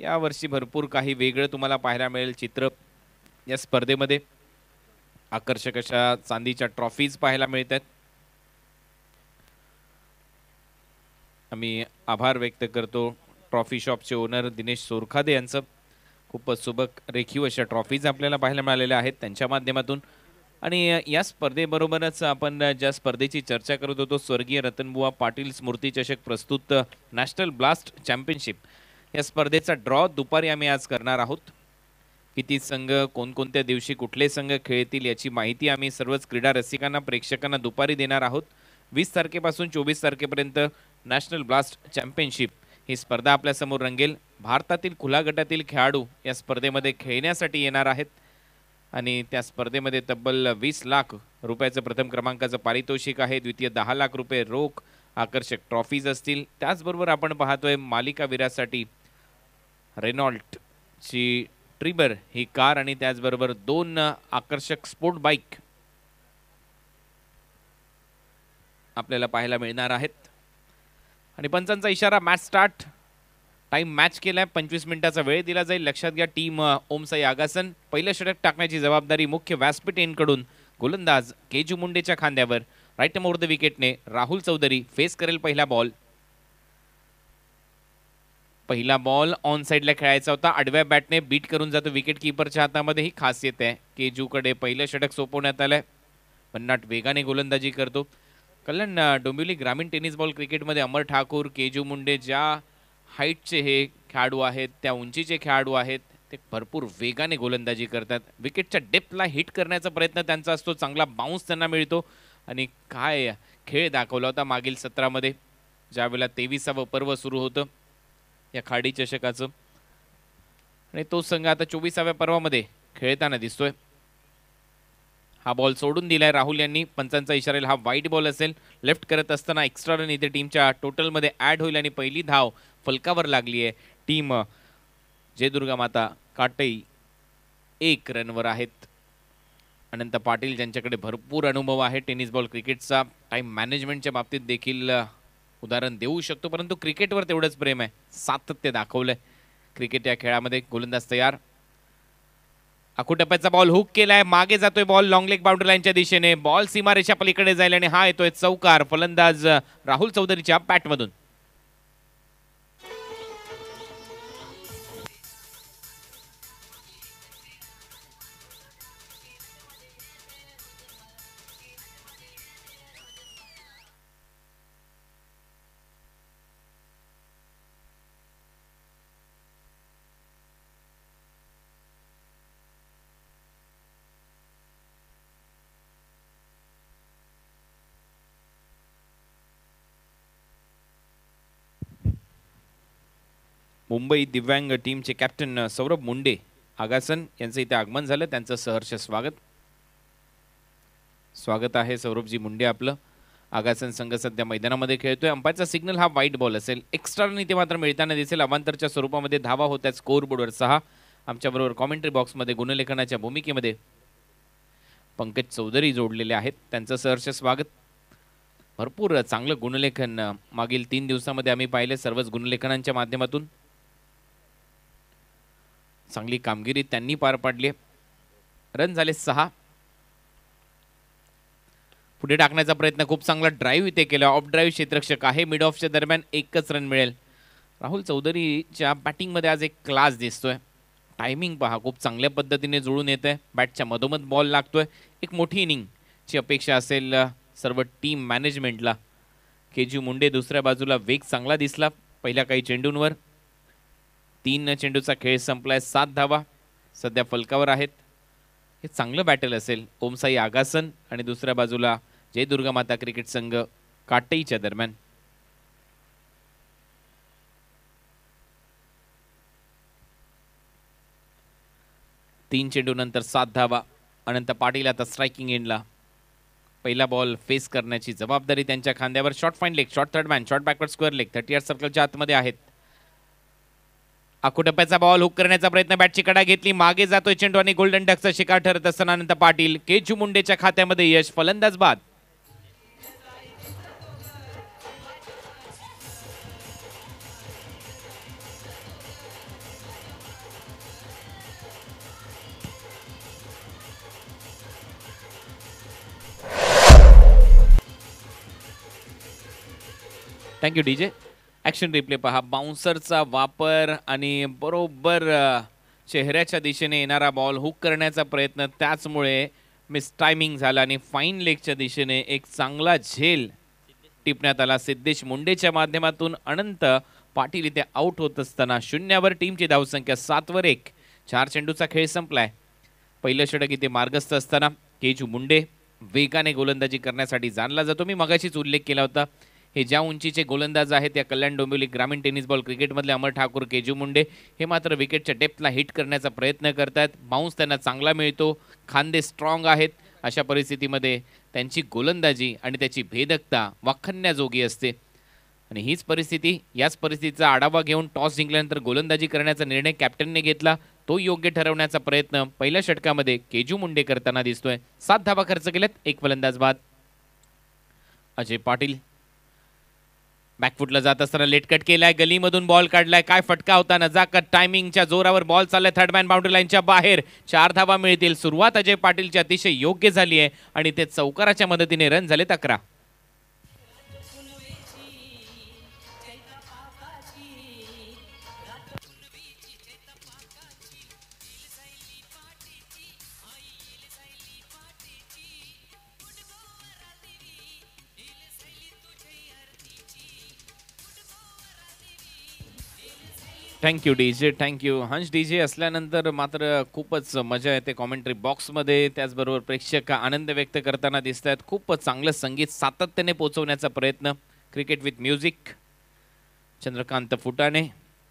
यावर्षी भरपूर काही वेगळं तुम्हाला पाहायला मिळेल चित्र या स्पर्धेमध्ये आकर्षक अशा चांदीच्या ट्रॉफीज पाहायला मिळत आहेत आम्ही आभार व्यक्त करतो ट्रॉफी शॉपचे ओनर दिनेश सोरखादे यांचं खूपच सुबक रेखीव अशा ट्रॉफीज आपल्याला पाहायला मिळालेल्या आहेत त्यांच्या माध्यमातून आणि या स्पर्धेबरोबरच आपण ज्या स्पर्धेची चर्चा करत होतो स्वर्गीय रतनबुवा पाटील स्मृती चषक प्रस्तुत नॅशनल ब्लास्ट चॅम्पियनशिप या स्पर्धेचा ड्रॉ दुपारी आम्ही आज करणार आहोत किती संघ कोणकोणत्या दिवशी कुठले संघ खेळतील याची माहिती आम्ही सर्वच क्रीडा रसिकांना प्रेक्षकांना दुपारी देणार आहोत वीस तारखेपासून चोवीस तारखेपर्यंत नॅशनल ब्लास्ट चॅम्पियनशिप ही स्पर्धा आपल्यासमोर रंगेल भारतातील खुला गटातील खेळाडू या स्पर्धेमध्ये खेळण्यासाठी येणार आहेत आणि त्या स्पर्धेमध्ये तब्बल वीस लाख रुपयाचं प्रथम क्रमांकाचं पारितोषिक आहे द्वितीय दहा लाख रुपये रोख आकर्षक ट्रॉफीज असतील त्याचबरोबर आपण पाहतोय मालिकावीरासाठी ची ट्रिबर ही कार आणि त्याचबरोबर दोन आकर्षक स्पोर्ट बाईक आपल्याला पाहायला मिळणार आहेत आणि पंचांचा इशारा मॅच स्टार्ट टाइम मॅच केलाय पंचवीस मिनिटाचा वेळ दिला जाईल लक्षात घ्या टीम ओमसाई आगासन पहिलं षटक टाकण्याची जबाबदारी मुख्य व्यासपीठ एनकडून गोलंदाज केजू मुंडेच्या खांद्यावर राईट मोर द विकेटने राहुल चौधरी फेस करेल पहिला बॉल पहिला बॉल ऑन साईडला खेळायचा होता आडव्या बॅटने बीट करून जातो विकेट किपरच्या हातामध्ये ही खासियत आहे केजूकडे पहिलं षटक सोपवण्यात आलंय पन्नाट वेगाने गोलंदाजी करतो कल्याण डोंबिवली ग्रामीण टेनिस बॉल क्रिकेटमध्ये अमर ठाकूर केजू मुंडे ज्या हाईटचे हे खेळाडू आहेत त्या उंचीचे खेळाडू आहेत ते भरपूर वेगाने गोलंदाजी करतात विकेटच्या डेपला हिट करण्याचा प्रयत्न त्यांचा असतो चांगला बाउन्स त्यांना मिळतो आणि काय खेळ दाखवला होता मागील सत्रामध्ये ज्यावेळेला तेविसावं पर्व सुरू होतं या खाडी चषकाचं आणि तो संघ आता चोवीसाव्या पर्वामध्ये खेळताना दिसतोय हा बॉल सोडून दिलाय राहुल यांनी पंचांचा इशारेल हा वाईट बॉल असेल लेफ्ट करत असताना एक्स्ट्रा रन इथे टीमच्या टोटलमध्ये ॲड होईल आणि पहिली धाव फलकावर लागली आहे टीम दुर्गा माता काटई एक रनवर आहेत अनंत पाटील ज्यांच्याकडे भरपूर अनुभव आहे टेनिस बॉल क्रिकेटचा टाईम मॅनेजमेंटच्या बाबतीत देखील उदाहरण देऊ शकतो परंतु क्रिकेटवर तेवढंच प्रेम आहे सातत्य दाखवलंय क्रिकेट या खेळामध्ये गोलंदाज तयार टप्प्याचा बॉल हुक केलाय मागे जातोय बॉल लॉंग लेग बाउंड्री लाईनच्या दिशेने बॉल सीमारेषा पलीकडे जाईल आणि हा येतोय चौकार फलंदाज राहुल चौधरीच्या बॅटमधून मुंबई दिव्यांग टीमचे कॅप्टन सौरभ मुंडे आगासन यांचं इथे आगमन झालं त्यांचं सहर्ष स्वागत स्वागत आहे सौरभजी मुंडे आपलं आगासन संघ सध्या मैदानामध्ये खेळतोय अंपायरचा सिग्नल हा वाईट बॉल असेल एक्स्ट्रा इथे मात्र मिळताना दिसेल अवांतरच्या स्वरूपामध्ये धावा होत्या स्कोर बोर्डवर सहा आमच्याबरोबर कॉमेंट्री बॉक्समध्ये गुणलेखनाच्या भूमिकेमध्ये पंकज चौधरी जोडलेले आहेत त्यांचं सहर्ष स्वागत भरपूर चांगलं गुणलेखन मागील तीन दिवसामध्ये आम्ही पाहिले सर्वच गुणलेखनांच्या माध्यमातून चांगली कामगिरी त्यांनी पार पाडली रन झाले सहा पुढे टाकण्याचा प्रयत्न खूप चांगला ड्राईव्ह इथे केला ऑफ ड्राईव्ह क्षेत्रक्षक आहे मिड ऑफच्या दरम्यान एकच रन मिळेल राहुल चौधरीच्या बॅटिंगमध्ये आज एक क्लास दिसतोय टायमिंग पहा खूप चांगल्या पद्धतीने जुळून येत आहे बॅटच्या मधोमध बॉल लागतोय एक मोठी इनिंगची अपेक्षा असेल सर्व टीम मॅनेजमेंटला के जी मुंडे दुसऱ्या बाजूला वेग चांगला दिसला पहिल्या काही चेंडूंवर तीन चेंडूचा खेळ संपलाय सात धावा सध्या फलकावर आहेत हे चांगलं बॅटल असेल ओमसाई आगासन आणि दुसऱ्या बाजूला दुर्गा माता क्रिकेट संघ काटईच्या दरम्यान तीन चेंडू नंतर सात धावा अनंत पाटील आता स्ट्रायकिंग एंडला पहिला बॉल फेस करण्याची जबाबदारी त्यांच्या खांद्यावर short fine leg short third man short backward square leg thirty आठ सर्कलच्या आतमध्ये आहेत आकुटप्प्याचा बॉल हुक करण्याचा प्रयत्न बॅटची कडा घेतली मागे जातोय चेंडू आणि गोल्डन डकचा शिकार ठरत असताना अनंत पाटील केजू मुंडेच्या खात्यामध्ये यश फलंदाज बाद थँक्यू डीजे ॲक्शन रिप्ले पहा बाउन्सरचा वापर आणि बरोबर चेहऱ्याच्या दिशेने येणारा बॉल हुक करण्याचा प्रयत्न त्याचमुळे मिस टायमिंग झाला आणि फाईन लेगच्या दिशेने एक चांगला झेल टिपण्यात आला सिद्धेश मुंडेच्या माध्यमातून अनंत पाटील इथे आउट होत असताना शून्यावर टीमची धावसंख्या सातवर एक चार चेंडूचा खेळ संपलाय पहिलं षटक इथे मार्गस्थ असताना केजू मुंडे वेगाने गोलंदाजी करण्यासाठी जाणला जातो मी मगाशीच उल्लेख केला होता हे ज्या उंचीचे गोलंदाज आहेत या कल्याण डोंबिवली ग्रामीण टेनिस बॉल क्रिकेटमधले अमर ठाकूर केजू मुंडे हे मात्र विकेटच्या डेप्थला हिट करण्याचा प्रयत्न करतात बाउन्स त्यांना चांगला मिळतो खांदे स्ट्रॉंग आहेत अशा परिस्थितीमध्ये त्यांची गोलंदाजी आणि त्याची भेदकता वाखण्याजोगी असते आणि हीच परिस्थिती याच परिस्थितीचा आढावा घेऊन टॉस जिंकल्यानंतर गोलंदाजी करण्याचा निर्णय कॅप्टनने घेतला तो योग्य ठरवण्याचा प्रयत्न पहिल्या षटकामध्ये केजू मुंडे करताना दिसतोय सात धाबा खर्च केल्यात एक फलंदाज बाद अजय पाटील बॅकफुटला जात असताना लेटकट केलाय गलीमधून बॉल काढलाय काय फटका होता नजाकत टायमिंगच्या जोरावर बॉल चाललाय मॅन बाउंड्री लाईनच्या बाहेर चार धावा मिळतील सुरुवात अजय पाटीलची अतिशय योग्य झाली आहे आणि ते चौकाराच्या मदतीने रन झाले तक्रार थँक्यू डी जे थँक्यू हंश डी जे असल्यानंतर मात्र खूपच मजा येते कॉमेंट्री बॉक्समध्ये त्याचबरोबर प्रेक्षक आनंद व्यक्त करताना दिसत आहेत खूपच चांगलं संगीत सातत्याने पोचवण्याचा प्रयत्न cricket with music Chandrakant Phutane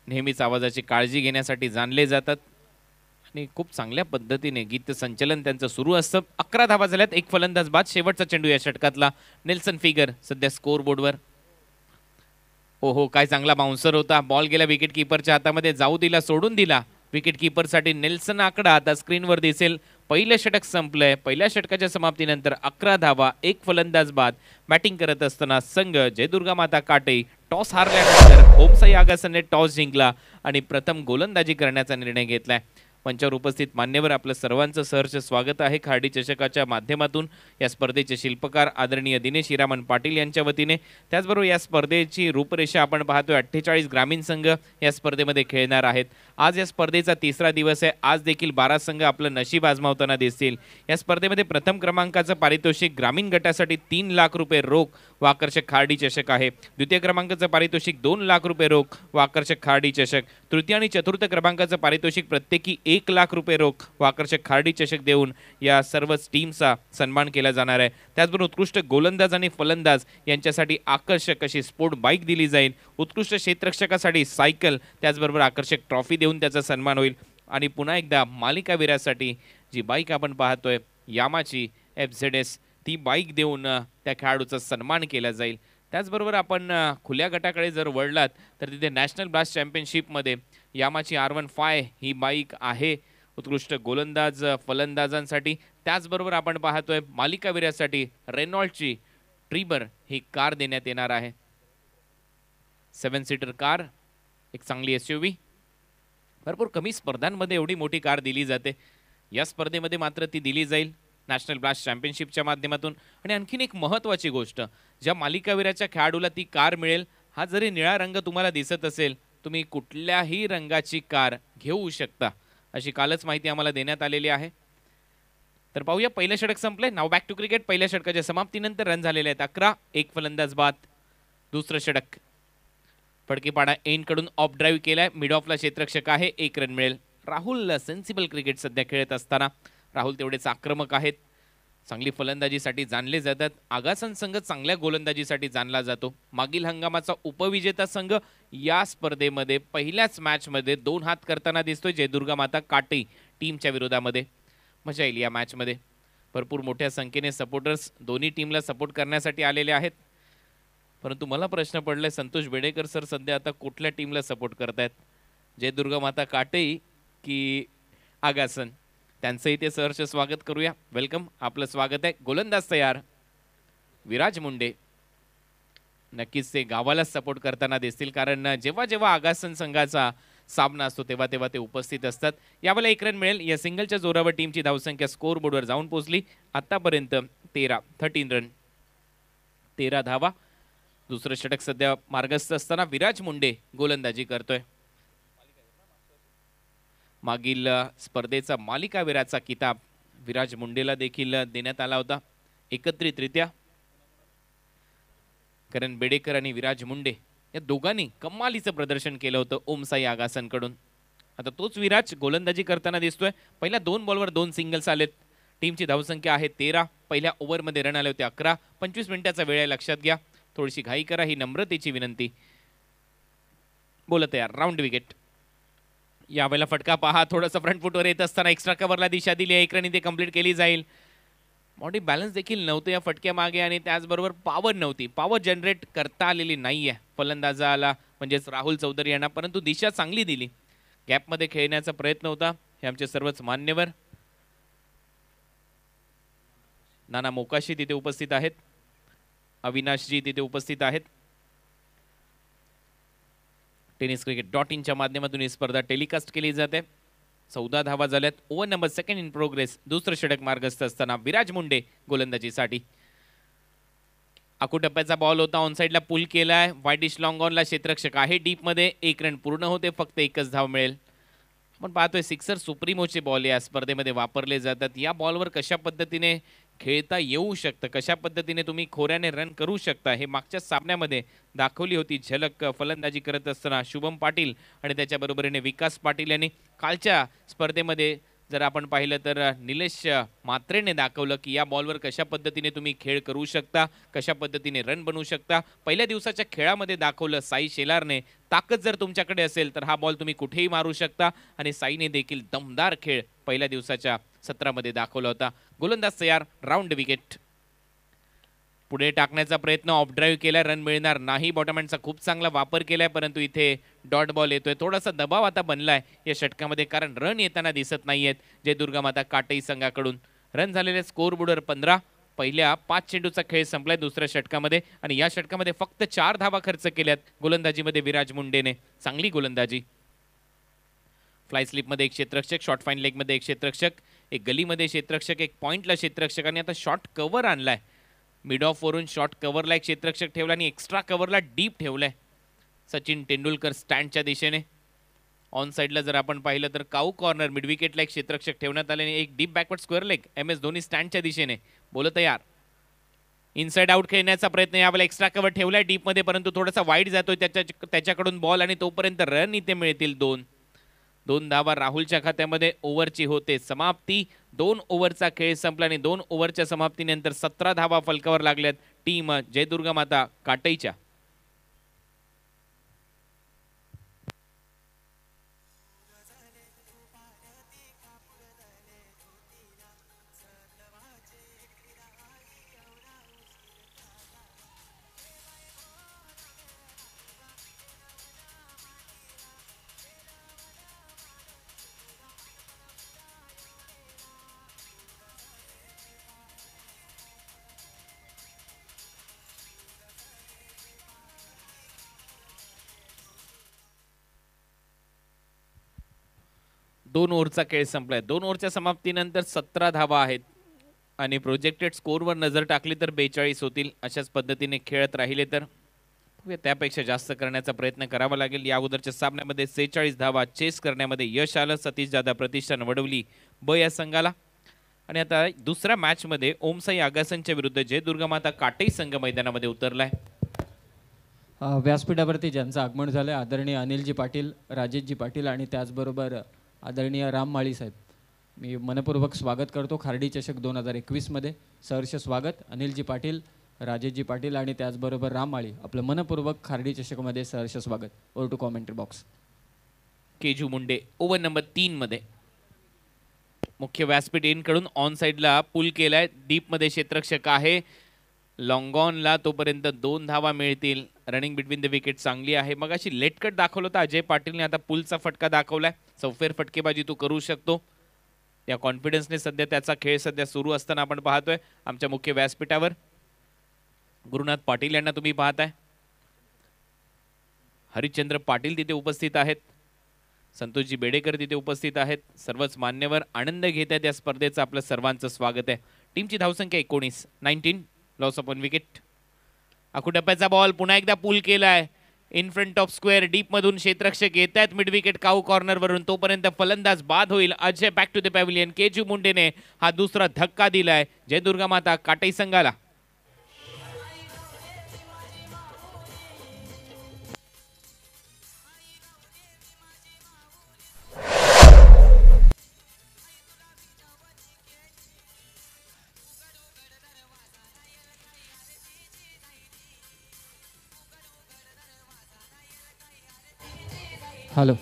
नेहमीच आवाजाची काळजी घेण्यासाठी जाणले जातात आणि खूप चांगल्या पद्धतीने गीत संचलन त्यांचं सुरू असतं अकरा धावा झाल्यात एक फलंदाज बाद शेवटचा चेंडू या षटकातला नेल्सन फिगर सध्या स्कोअरबोर्डवर हो हो काय चांगला बाउन्सर होता बॉल गेला विकेट किपरच्या हातामध्ये जाऊ दिला सोडून दिला विकेट किपरसाठी नेल्सन आकडा आता स्क्रीनवर दिसेल पहिलं षटक संपलंय पहिल्या षटकाच्या समाप्तीनंतर अकरा धावा एक फलंदाज बाद बॅटिंग करत असताना संघ जयदुर्गा माता काटे टॉस हारल्यानंतर ओमसाई आगासने टॉस जिंकला आणि प्रथम गोलंदाजी करण्याचा निर्णय घेतलाय मंचावर उपस्थित मान्यवर आपलं सर्वांचं सहर्ष स्वागत आहे खाडी चषकाच्या माध्यमातून या स्पर्धेचे शिल्पकार आदरणीय दिनेश हिरामन पाटील यांच्या वतीने त्याचबरोबर या स्पर्धेची रूपरेषा आपण पाहतोय अठ्ठेचाळीस ग्रामीण संघ या स्पर्धेमध्ये खेळणार आहेत आज या स्पर्धेचा तिसरा दिवस आहे आज देखील बारा संघ आपलं नशीब आजमावताना दिसतील या स्पर्धेमध्ये प्रथम क्रमांकाचं पारितोषिक ग्रामीण गटासाठी तीन लाख रुपये रोख व आकर्षक खारडी चषक आहे द्वितीय क्रमांकाचं पारितोषिक दोन लाख रुपये रोख व आकर्षक खारडी चषक तृतीय आणि चतुर्थ क्रमांकाचं पारितोषिक प्रत्येकी एक एक लाख रुपये रोख व आकर्षक खारडी चषक देऊन या सर्वच टीमचा सन्मान केला जाणार आहे त्याचबरोबर उत्कृष्ट गोलंदाज आणि फलंदाज यांच्यासाठी आकर्षक अशी स्पोर्ट बाईक दिली जाईल उत्कृष्ट क्षेत्रक्षकासाठी सायकल त्याचबरोबर आकर्षक ट्रॉफी देऊन त्याचा सन्मान होईल आणि पुन्हा एकदा मालिकावीरासाठी जी बाईक आपण पाहतोय यामाची एफ झेड एस ती बाईक देऊन त्या खेळाडूचा सन्मान केला जाईल त्याचबरोबर आपण खुल्या गटाकडे जर वळलात तर तिथे नॅशनल ब्लास्ट चॅम्पियनशिपमध्ये यामाची आर वन फाय ही बाईक आहे उत्कृष्ट गोलंदाज फलंदाजांसाठी त्याचबरोबर आपण पाहतोय मालिकावीरासाठी रेनॉल्डची ट्रिबर ही कार देण्यात येणार आहे सेवन सीटर कार एक चांगली एस यू भरपूर कमी स्पर्धांमध्ये एवढी मोठी कार दिली जाते या स्पर्धेमध्ये मात्र ती दिली जाईल नॅशनल ब्लास्ट चॅम्पियनशिपच्या माध्यमातून आणि आणखीन एक महत्त्वाची गोष्ट ज्या मालिकावीराच्या खेळाडूला ती कार मिळेल हा जरी निळा रंग तुम्हाला दिसत असेल तुम्ही कुठल्याही रंगाची कार घेऊ शकता अशी कालच माहिती आम्हाला देण्यात आलेली आहे तर पाहूया पहिलं षटक संपले नाव बॅक टू क्रिकेट पहिल्या षटकाच्या समाप्तीनंतर रन झालेले आहेत अकरा एक फलंदाज बाद दुसरं षटक फडकीपाडा एनकडून ऑफ ड्राईव्ह केलाय मिड ऑफला क्षेत्रक्षक आहे एक रन मिळेल राहुल सेन्सिबल क्रिकेट सध्या खेळत असताना राहुल तेवढेच आक्रमक आहेत चांगली फलंदाजीसाठी जाणले जातात आगासन संघ चांगल्या गोलंदाजीसाठी जाणला जातो मागील हंगामाचा उपविजेता संघ या स्पर्धेमध्ये पहिल्याच मॅचमध्ये दोन हात करताना दिसतोय जयदुर्गा माता काटे टीमच्या विरोधामध्ये मजा येईल या मॅचमध्ये भरपूर मोठ्या संख्येने सपोर्टर्स दोन्ही टीमला सपोर्ट करण्यासाठी आलेले आहेत परंतु मला प्रश्न पडलाय संतोष बेडेकर सर सध्या आता कुठल्या टीमला सपोर्ट करतायत जयदुर्गा माता काटे की आगासन त्यांचं इथे सहर्ष स्वागत करूया वेलकम आपलं स्वागत आहे गोलंदाज तयार विराज मुंडे नक्कीच ते गावाला सपोर्ट करताना दिसतील कारण जेव्हा जेव्हा आगासन संघाचा सामना असतो तेव्हा तेव्हा ते उपस्थित असतात यावेळेला एक रन मिळेल या सिंगलच्या जोरावर टीमची धावसंख्या स्कोर बोर्डवर जाऊन पोहोचली आतापर्यंत तेरा थर्टीन रन तेरा धावा दुसरं षटक सध्या मार्गस्थ असताना विराज मुंडे गोलंदाजी करतोय मागील स्पर्धेचा मालिकावीराचा किताब विराज मुंडेला देखील देण्यात आला होता एकत्रितरित्या करण बेडेकर आणि विराज मुंडे या दोघांनी कमालीचं प्रदर्शन केलं होतं ओमसाई आगासनकडून आता तोच विराज गोलंदाजी करताना दिसतोय पहिल्या दोन बॉलवर दोन सिंगल्स आलेत टीमची धावसंख्या आहे तेरा पहिल्या ओव्हरमध्ये रन आले होते अकरा पंचवीस मिनिटाचा वेळ आहे लक्षात घ्या थोडीशी घाई करा ही नम्रतेची विनंती बोलत आहे राऊंड विकेट यावेळेला फटका पहा थोडंसं फ्रंट फुटवर येत असताना एक्स्ट्रा कव्हरला दिशा दिली आहे एकरणी ते कंप्लीट केली जाईल बॉडी बॅलन्स देखील नव्हतं या फटक्या मागे आणि त्याचबरोबर पावर नव्हती पावर जनरेट करता आलेली नाही आहे फलंदाजाला म्हणजेच राहुल चौधरी यांना परंतु दिशा चांगली दिली गॅपमध्ये खेळण्याचा प्रयत्न होता हे आमचे सर्वच मान्यवर नाना मोकाशी तिथे उपस्थित आहेत अविनाशजी तिथे उपस्थित आहेत टेनिस क्रिकेट डॉट इनच्या माध्यमातून ही स्पर्धा टेलिकास्ट केली जाते चौदा धावा झाल्यात over number second in progress दुसरं षटक मार्गस्थ असताना विराज मुंडे गोलंदाजीसाठी आकुटप्प्याचा बॉल होता ऑन साईडला पूल केलाय वाईडिश लॉंग ऑनला क्षेत्रक्षक आहे डीपमध्ये एक रन पूर्ण होते फक्त एकच धाव मिळेल आपण पाहतोय सिक्सर सुप्रीमोचे बॉल या स्पर्धेमध्ये वापरले जातात या बॉलवर कशा पद्धतीने खेळता येऊ शकतं कशा पद्धतीने तुम्ही खोऱ्याने रन करू शकता हे मागच्या सामन्यामध्ये दाखवली होती झलक फलंदाजी करत असताना शुभम पाटील आणि त्याच्याबरोबरीने विकास पाटील यांनी कालच्या स्पर्धेमध्ये जर आपण पाहिलं तर निलेश मात्रेने दाखवलं की या बॉलवर कशा पद्धतीने तुम्ही खेळ करू शकता कशा पद्धतीने रन बनवू शकता पहिल्या दिवसाच्या खेळामध्ये दाखवलं साई शेलारने ताकद जर तुमच्याकडे असेल तर हा बॉल तुम्ही कुठेही मारू शकता आणि साईने देखील दमदार खेळ पहिल्या दिवसाच्या सत्रामध्ये दाखवला होता गोलंदाज तयार राऊंड विकेट पुढे टाकण्याचा प्रयत्न ऑफ ड्राईव्ह केला रन मिळणार नाही बॉटमॅनचा खूप चांगला वापर केलाय परंतु इथे डॉट बॉल येतोय थोडासा दबाव आता बनलाय या षटकामध्ये कारण रन येताना दिसत नाहीयेत जे दुर्गा माता काटई संघाकडून रन झालेले स्कोर बोर्डवर पंधरा पहिल्या पाच चेंडूचा खेळ संपलाय दुसऱ्या षटकामध्ये आणि या षटकामध्ये फक्त चार धावा खर्च केल्यात गोलंदाजीमध्ये विराज मुंडेने चांगली गोलंदाजी फ्लाय स्लिपमध्ये एक क्षेत्रक्षक शॉर्ट फाईन लेगमध्ये एक क्षेत्रक्षक एक गलीमध्ये क्षेत्रक्षक एक पॉईंटला क्षेत्रक्षकाने आता शॉर्ट कव्हर आणलाय मिड ऑफवरून शॉर्ट कव्हरला एक क्षेत्रक्षक ठेवला आणि एक्स्ट्रा कव्हरला डीप ठेवलाय सचिन तेंडुलकर स्टँडच्या दिशेने ऑन साईडला जर आपण पाहिलं तर काऊ कॉर्नर मिडविकेटला एक क्षेत्रक्षक ठेवण्यात आले आणि एक deep backward square leg M S Dhoni स्टँडच्या दिशेने बोलत यार इनसाइड आउट खेळण्याचा प्रयत्न यावेळेला एक्स्ट्रा कव्हर ठेवला आहे डीपमध्ये परंतु थोडासा वाईट जातोय त्याच्या त्याच्याकडून बॉल आणि तोपर्यंत रन इथे मिळतील दोन दोन धावा राहुलच्या खात्यामध्ये ओव्हरची होते समाप्ती दोन ओव्हरचा खेळ आणि दोन ओव्हरच्या समाप्तीनंतर सतरा धावा फलकावर लागल्यात टीम जयदुर्गा माता काटईच्या दोन ओव्हरचा खेळ संपलाय दोन ओव्हरच्या समाप्तीनंतर सतरा धावा आहेत आणि प्रोजेक्टेड स्कोरवर नजर टाकली तर बेचाळीस होतील अशाच पद्धतीने खेळत राहिले तर त्यापेक्षा जास्त करण्याचा प्रयत्न करावा लागेल या अगोदरच्या सामन्यामध्ये सेहेचाळीस धावा चेस करण्यामध्ये यश आलं सतीश जाधव प्रतिष्ठान वडवली ब या संघाला आणि आता दुसऱ्या मॅचमध्ये ओमसाई आगासनच्या विरुद्ध माता काटेई संघ मैदानामध्ये उतरलाय व्यासपीठावरती ज्यांचं आगमन झालंय आदरणीय अनिलजी पाटील राजेशजी पाटील आणि त्याचबरोबर आदरणीय राम माळी साहेब मी मनपूर्वक स्वागत करतो खारडी चषक दोन हजार एकवीसमध्ये सहर्ष स्वागत अनिलजी पाटील राजेशजी पाटील आणि त्याचबरोबर राम माळी आपलं मनपूर्वक खारडी चषकमध्ये सहर्ष स्वागत over to commentary box Keju Munde over number तीनमध्ये मुख्य व्यासपीठ इनकडून ऑन साईडला पूल केलाय डीपमध्ये क्षेत्रक्षक आहे लॉंगॉनला तोपर्यंत दोन धावा मिळतील रनिंग बिटवीन द विकेट चांगली आहे मग अशी लेटकट दाखवलं होतं अजय पाटीलने आता पुलचा फटका दाखवलाय सौफेअर फटकेबाजी तो करू शकतो या कॉन्फिडन्सने सध्या त्याचा खेळ सध्या सुरू असताना आपण पाहतोय आमच्या मुख्य व्यासपीठावर गुरुनाथ पाटील यांना तुम्ही पाहताय हरिश्चंद्र पाटील तिथे उपस्थित आहेत संतोषजी बेडेकर तिथे उपस्थित आहेत सर्वच मान्यवर आनंद घेत आहेत या स्पर्धेचं आपलं सर्वांचं स्वागत आहे टीमची धावसंख्या एकोणीस nineteen loss of one wicket आखुटप्प्याचा बॉल पुन्हा एकदा पूल केलाय in front of square deep मधून क्षेत्रक्षक येत आहेत मिड विकेट काऊ कॉर्नर वरून तोपर्यंत फलंदाज बाद होईल Ajay back to the pavilion जी मुंडेने हा दुसरा धक्का दिलाय जय दुर्गा माता काटई संघाला हॅलो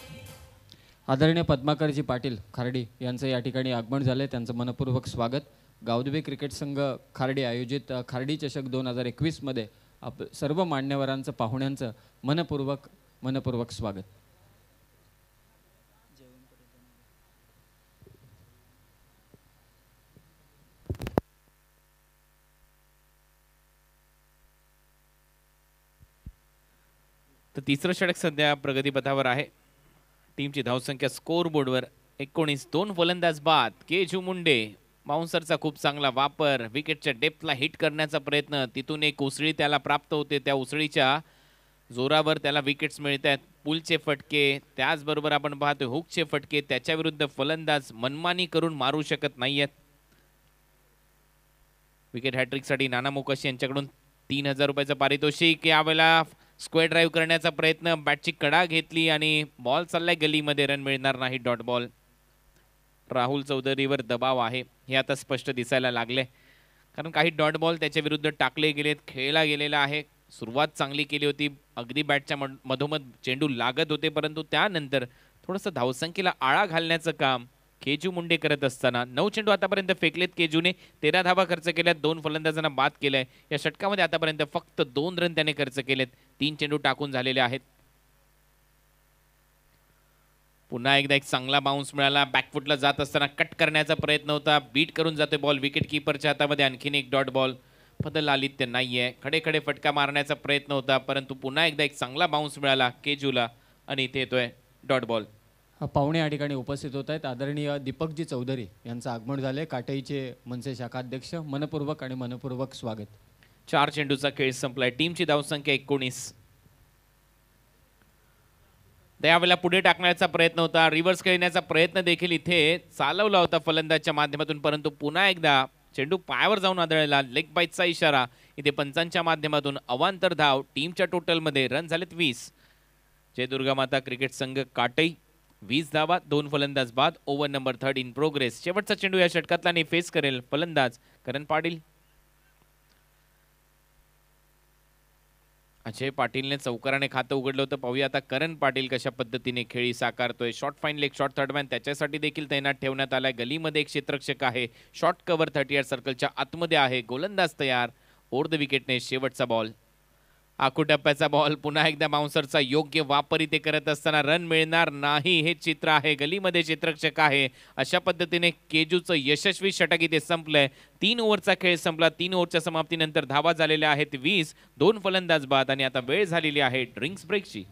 आदरणीय पद्माकरजी पाटील खार्डी यांचं या ठिकाणी आगमन झालं आहे त्यांचं मनपूर्वक स्वागत गावदुबे क्रिकेट संघ खारडी आयोजित खारडी चषक दोन हजार एकवीसमध्ये आप सर्व मान्यवरांचं पाहुण्यांचं मनपूर्वक मनपूर्वक स्वागत तर तिसरं षटक सध्या प्रगतीपथावर आहे टीमची धावसंख्या बोर्डवर एकोणीस दोन फलंदाज बाद केजू मुंडे बाउन्सरचा खूप चांगला वापर विकेटच्या डेप्थला हिट करण्याचा प्रयत्न तिथून एक उसळी त्याला प्राप्त होते त्या उसळीच्या जोरावर त्याला विकेट्स मिळत आहेत पुलचे फटके त्याचबरोबर आपण पाहतोय हुकचे फटके त्याच्याविरुद्ध फलंदाज मनमानी करून मारू शकत नाही आहेत विकेट हॅट्रिकसाठी नाना मुकशी यांच्याकडून तीन हजार रुपयाचं पारितोषिक यावेळेला स्क्वेअर ड्राईव्ह करण्याचा प्रयत्न बॅटची कडा घेतली आणि बॉल चाललाय गलीमध्ये रन मिळणार नाही डॉट बॉल राहुल चौधरीवर दबाव आहे हे आता स्पष्ट दिसायला लागले कारण काही डॉट बॉल त्याच्या विरुद्ध टाकले गेलेत खेळला गेलेला आहे सुरुवात चांगली केली होती अगदी बॅटच्या मधोमध चेंडू लागत होते परंतु त्यानंतर थोडंसं धावसंख्येला आळा घालण्याचं काम केजू मुंडे करत असताना नऊ चेंडू आतापर्यंत फेकलेत केजूने तेरा धावा खर्च केल्यात दोन फलंदाजांना बाद केलाय या षटकामध्ये आतापर्यंत फक्त दोन रन त्याने खर्च केलेत तीन चेंडू टाकून झालेले आहेत पुन्हा एकदा एक चांगला बाउन्स मिळाला बॅकफुटला जात असताना कट करण्याचा प्रयत्न होता बीट करून जातोय बॉल विकेट किपरच्या हातामध्ये आणखीन एक डॉट बॉल बदल आलित्य नाही आहे खडे खडे फटका मारण्याचा प्रयत्न होता परंतु पुन्हा एकदा एक चांगला बाउन्स मिळाला केजूला आणि इथे येतोय डॉट बॉल पाहुणे या ठिकाणी उपस्थित होत आहेत आदरणीय दीपकजी चौधरी यांचं आगमन झाले काटईचे मनसे शाखाध्यक्ष मनपूर्वक आणि मनपूर्वक स्वागत चार चेंडूचा खेळ संपलाय टीमची धावसंख्या एकोणीस त्यावेळेला पुढे टाकण्याचा प्रयत्न होता रिव्हर्स खेळण्याचा प्रयत्न देखील इथे चालवला होता फलंदाजच्या माध्यमातून परंतु पुन्हा एकदा चेंडू पायावर जाऊन आदळला लेग बाईटचा इशारा इथे पंचांच्या माध्यमातून अवांतर धाव टीमच्या टोटलमध्ये रन झालेत वीस जयदुर्गा माता क्रिकेट संघ काटई वीस धावा दोन फलंदाज बाद over number third in progress शेवटचा चेंडू या षटकातला फेस करेल फलंदाज करण पाटील अजय पाटीलने चौकाराने खातं उघडलं होतं पाहूया आता करण पाटील कशा पद्धतीने खेळी साकारतोय short fine leg short man त्याच्यासाठी देखील तैनात ठेवण्यात आलाय गलीमध्ये एक क्षेत्रक्षक आहे शॉर्ट कव्हर थर्टी एट सर्कलच्या आतमध्ये आहे गोलंदाज तयार ओर द विकेटने शेवटचा बॉल आकुटप्प्याचा बॉल पुन्हा एकदा बाउन्सरचा योग्य वापर इथे करत असताना रन मिळणार नाही हे चित्र आहे गलीमध्ये चित्रक्षक आहे अशा पद्धतीने केजूचं यशस्वी षटक इथे संपलंय तीन ओव्हरचा खेळ संपला तीन ओव्हरच्या समाप्तीनंतर धावा झालेल्या आहेत वीस दोन फलंदाज बाद आणि आता वेळ झालेली आहे ड्रिंक्स ब्रेकची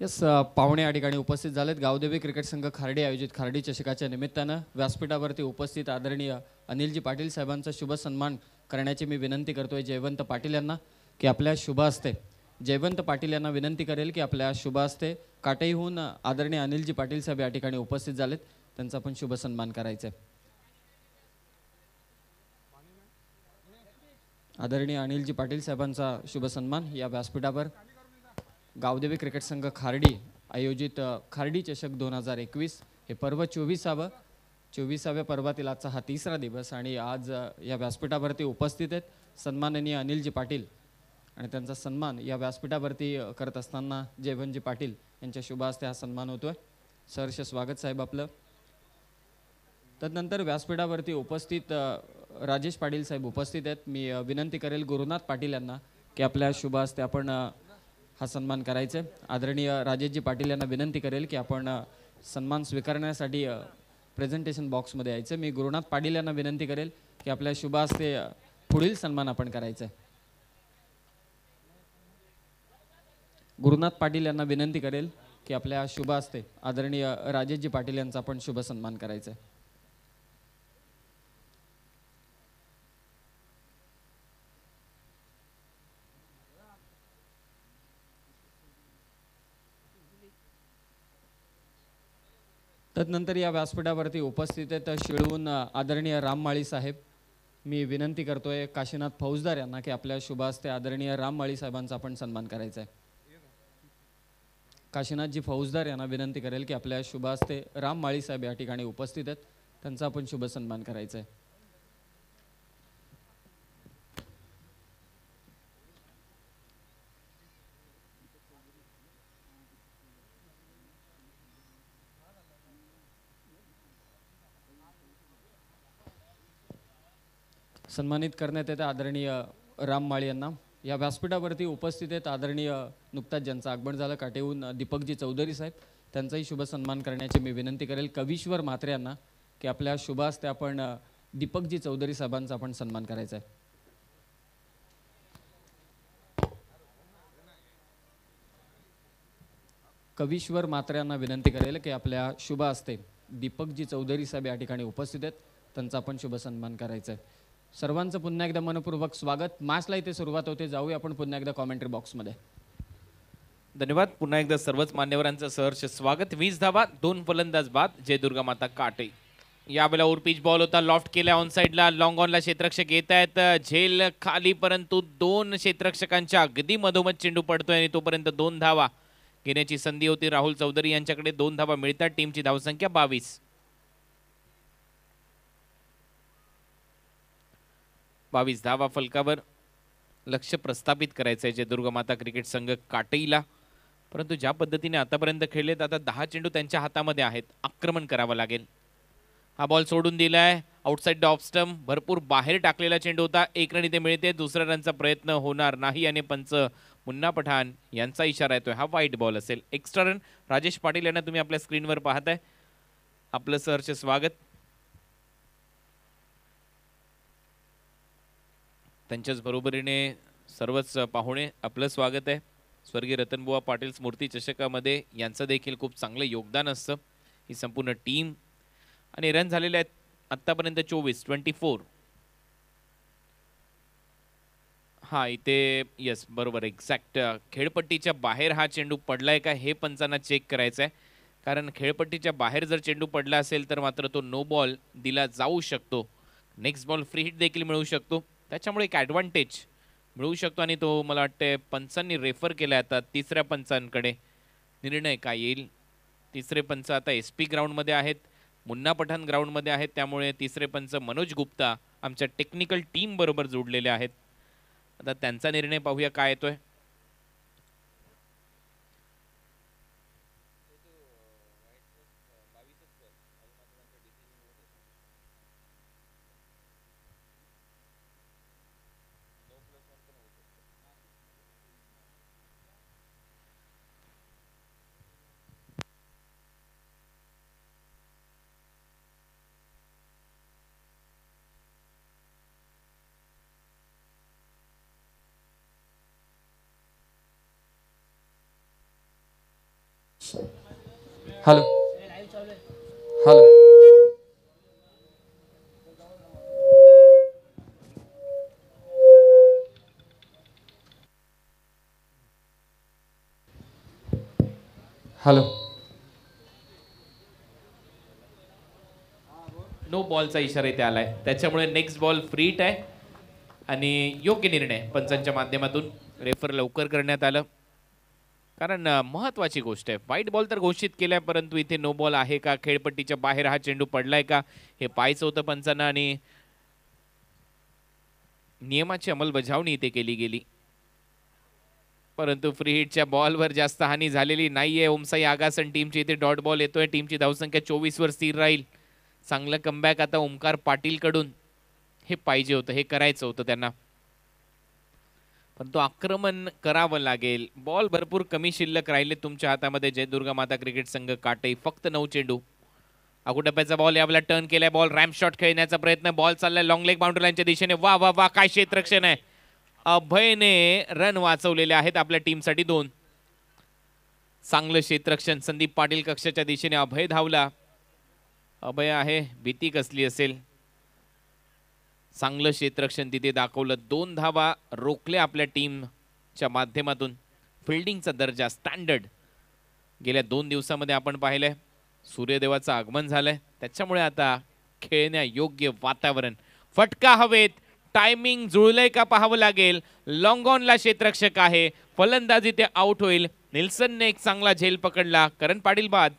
यस पाहुणे या ठिकाणी उपस्थित झालेत गावदेवी क्रिकेट संघ खारडी आयोजित खारडी चषकाच्या निमित्तानं व्यासपीठावरती उपस्थित आदरणीय अनिलजी पाटील साहेबांचा शुभ सन्मान करण्याची मी विनंती करतोय जयवंत पाटील यांना की आपल्या असते जयवंत पाटील यांना विनंती करेल की आपल्या असते काटईहून आदरणीय अनिलजी पाटील साहेब या ठिकाणी उपस्थित झालेत त्यांचा पण शुभ सन्मान करायचा आदरणीय अनिलजी पाटील साहेबांचा शुभ सन्मान या व्यासपीठावर गावदेवी क्रिकेट संघ खारडी आयोजित खारडी चषक दोन हजार एकवीस हे पर्व चोवीसावं चोवीसाव्या पर्वातील आजचा हा तिसरा दिवस आणि आज या व्यासपीठावरती उपस्थित आहेत सन्माननीय अनिलजी पाटील आणि त्यांचा सन्मान या व्यासपीठावरती करत असताना जयभनजी पाटील यांच्या शुभ हस्ते हा सन्मान होतोय सहर्ष स्वागत साहेब आपलं तदनंतर व्यासपीठावरती उपस्थित राजेश पाटील साहेब उपस्थित आहेत मी विनंती करेल गुरुनाथ पाटील यांना की आपल्या शुभ हस्ते आपण हा सन्मान आहे आदरणीय राजेशजी पाटील यांना विनंती करेल की आपण सन्मान स्वीकारण्यासाठी प्रेझेंटेशन बॉक्समध्ये यायचं मी गुरुनाथ पाटील यांना विनंती करेल की आपल्या शुभ हस्ते पुढील सन्मान आपण करायचं आहे गुरुनाथ पाटील यांना विनंती करेल की आपल्या शुभ असते आदरणीय राजेशजी पाटील यांचा आपण शुभ सन्मान करायचा आहे तदनंतर या व्यासपीठावरती उपस्थित आहेत शिळवून आदरणीय राममाळी साहेब मी विनंती करतोय काशीनाथ फौजदार यांना की आपल्या शुभास्ते आदरणीय राममाळी साहेबांचा आपण सन्मान करायचा आहे काशीनाथजी फौजदार यांना विनंती करेल की आपल्या शुभहस्ते राम माळी साहेब या ठिकाणी उपस्थित आहेत त्यांचा आपण शुभ सन्मान करायचा आहे सन्मानित करण्यात येते आदरणीय राम माळी यांना या व्यासपीठावरती उपस्थित आहेत आदरणीय नुकताच ज्यांचं आगमन झालं काटेहून दीपकजी चौधरी साहेब त्यांचाही शुभ सन्मान करण्याची मी विनंती करेल कवीश्वर म्हात्रे यांना की आपल्या शुभ असते आपण दीपकजी चौधरी साहेबांचा आपण सन्मान करायचा आहे कवीश्वर मात्र्यांना यांना विनंती करेल की आपल्या शुभ असते दीपकजी चौधरी साहेब या ठिकाणी उपस्थित आहेत त्यांचा आपण शुभ सन्मान करायचा आहे सर्वांचं पुन्हा एकदा मनपूर्वक स्वागत मासला इथे सुरुवात होते जाऊया आपण पुन्हा एकदा कॉमेंट्री बॉक्समध्ये धन्यवाद पुन्हा एकदा सर्वच मान्यवरांचं सहर्ष स्वागत वीस धावा दोन फलंदाज बाद जय दुर्गा माता काटे यावेळेला ओरपीच बॉल होता लॉफ्ट केला ऑन साईडला लॉंग ऑनला क्षेत्रक्षक येत आहेत झेल खाली परंतु दोन क्षेत्रक्षकांच्या अगदी मधोमध चेंडू पडतोय आणि तोपर्यंत दोन धावा घेण्याची संधी होती राहुल चौधरी यांच्याकडे दोन धावा मिळतात टीमची धावसंख्या बावीस बावीस धावा फलकावर लक्ष प्रस्थापित करायचं आहे जे दुर्गमाता क्रिकेट संघ काटईला परंतु ज्या पद्धतीने आतापर्यंत खेळलेत आता दहा चेंडू त्यांच्या हातामध्ये आहेत आक्रमण करावं लागेल हा बॉल सोडून दिलाय आउटसाइड द ऑफस्टम भरपूर बाहेर टाकलेला चेंडू होता एक रन इथे मिळते दुसऱ्या रनचा प्रयत्न होणार नाही आणि पंच मुन्ना पठाण यांचा इशारा येतोय हा वाईट बॉल असेल एक्स्ट्रा रन राजेश पाटील यांना तुम्ही आपल्या स्क्रीनवर पाहताय आपलं सरचे स्वागत त्यांच्याच बरोबरीने सर्वच पाहुणे आपलं स्वागत आहे स्वर्गीय रतनबुवा पाटील स्मृती चषकामध्ये यांचं देखील खूप चांगलं योगदान असतं ही संपूर्ण टीम आणि रन झालेले आहेत आत्तापर्यंत चोवीस ट्वेंटी फोर हा इथे यस बरोबर एक्झॅक्ट खेळपट्टीच्या बाहेर हा चेंडू पडलाय का हे पंचांना चेक करायचं आहे कारण खेळपट्टीच्या बाहेर जर चेंडू पडला असेल तर मात्र तो नो बॉल दिला जाऊ शकतो नेक्स्ट बॉल फ्री हिट देखील मिळू शकतो त्याच्यामुळे एक ॲडव्हान्टेज मिळू शकतो आणि तो मला वाटते पंचांनी रेफर केला आता तिसऱ्या पंचांकडे निर्णय काय येईल तिसरे पंच आता एस पी ग्राउंडमध्ये आहेत मुन्ना पठाण ग्राउंडमध्ये आहेत त्यामुळे तिसरे पंच मनोज गुप्ता आमच्या टेक्निकल टीमबरोबर जोडलेले आहेत आता त्यांचा निर्णय पाहूया काय येतोय हॅलो हॅलो हॅलो नो बॉलचा इशारा इथे आलाय त्याच्यामुळे नेक्स्ट बॉल फ्रीट आहे आणि योग्य निर्णय पंचांच्या माध्यमातून रेफर लवकर करण्यात आलं कारण महत्त्वाची गोष्ट आहे वाईट बॉल तर घोषित केलाय परंतु इथे नो बॉल आहे का खेळपट्टीच्या बाहेर हा चेंडू पडलाय का हे पाहायचं होतं पंचांना आणि नियमाची अंमलबजावणी इथे केली गेली परंतु फ्री हिटच्या बॉलवर जास्त हानी झालेली नाहीये ओमसाई आगासन टीमची इथे डॉट बॉल येतोय टीमची धावसंख्या वर स्थिर राहील चांगलं कमबॅक आता ओमकार पाटीलकडून हे पाहिजे होतं हे करायचं होतं त्यांना पण तो आक्रमण करावं लागेल बॉल भरपूर कमी शिल्लक राहिले तुमच्या हातामध्ये जयदुर्गा माता क्रिकेट संघ काटे फक्त नऊ चेंडू अगो बॉल यावला टर्न केलाय बॉल रॅम्प शॉट खेळण्याचा प्रयत्न बॉल चाललाय लॉंग लेग बाउंड्री दिशेने वा वा वा काय क्षेत्रक्षण आहे अभयने रन वाचवलेले आहेत आपल्या टीमसाठी दोन चांगलं क्षेत्रक्षण संदीप पाटील कक्षाच्या दिशेने अभय धावला अभय आहे भीती कसली असेल चांगलं क्षेत्रक्षण तिथे दाखवलं दोन धावा रोखल्या आपल्या टीमच्या माध्यमातून फिल्डिंगचा दर्जा स्टँडर्ड गेल्या दोन दिवसामध्ये आपण पाहिलं सूर्यदेवाचं आगमन झालंय त्याच्यामुळे आता खेळण्या योग्य वातावरण फटका हवेत टायमिंग जुळलंय का पाहावं लागेल लॉंगॉनला क्षेत्रक्षक आहे फलंदाजी ते आउट होईल निल्सनने एक चांगला झेल पकडला करण पाटील बाद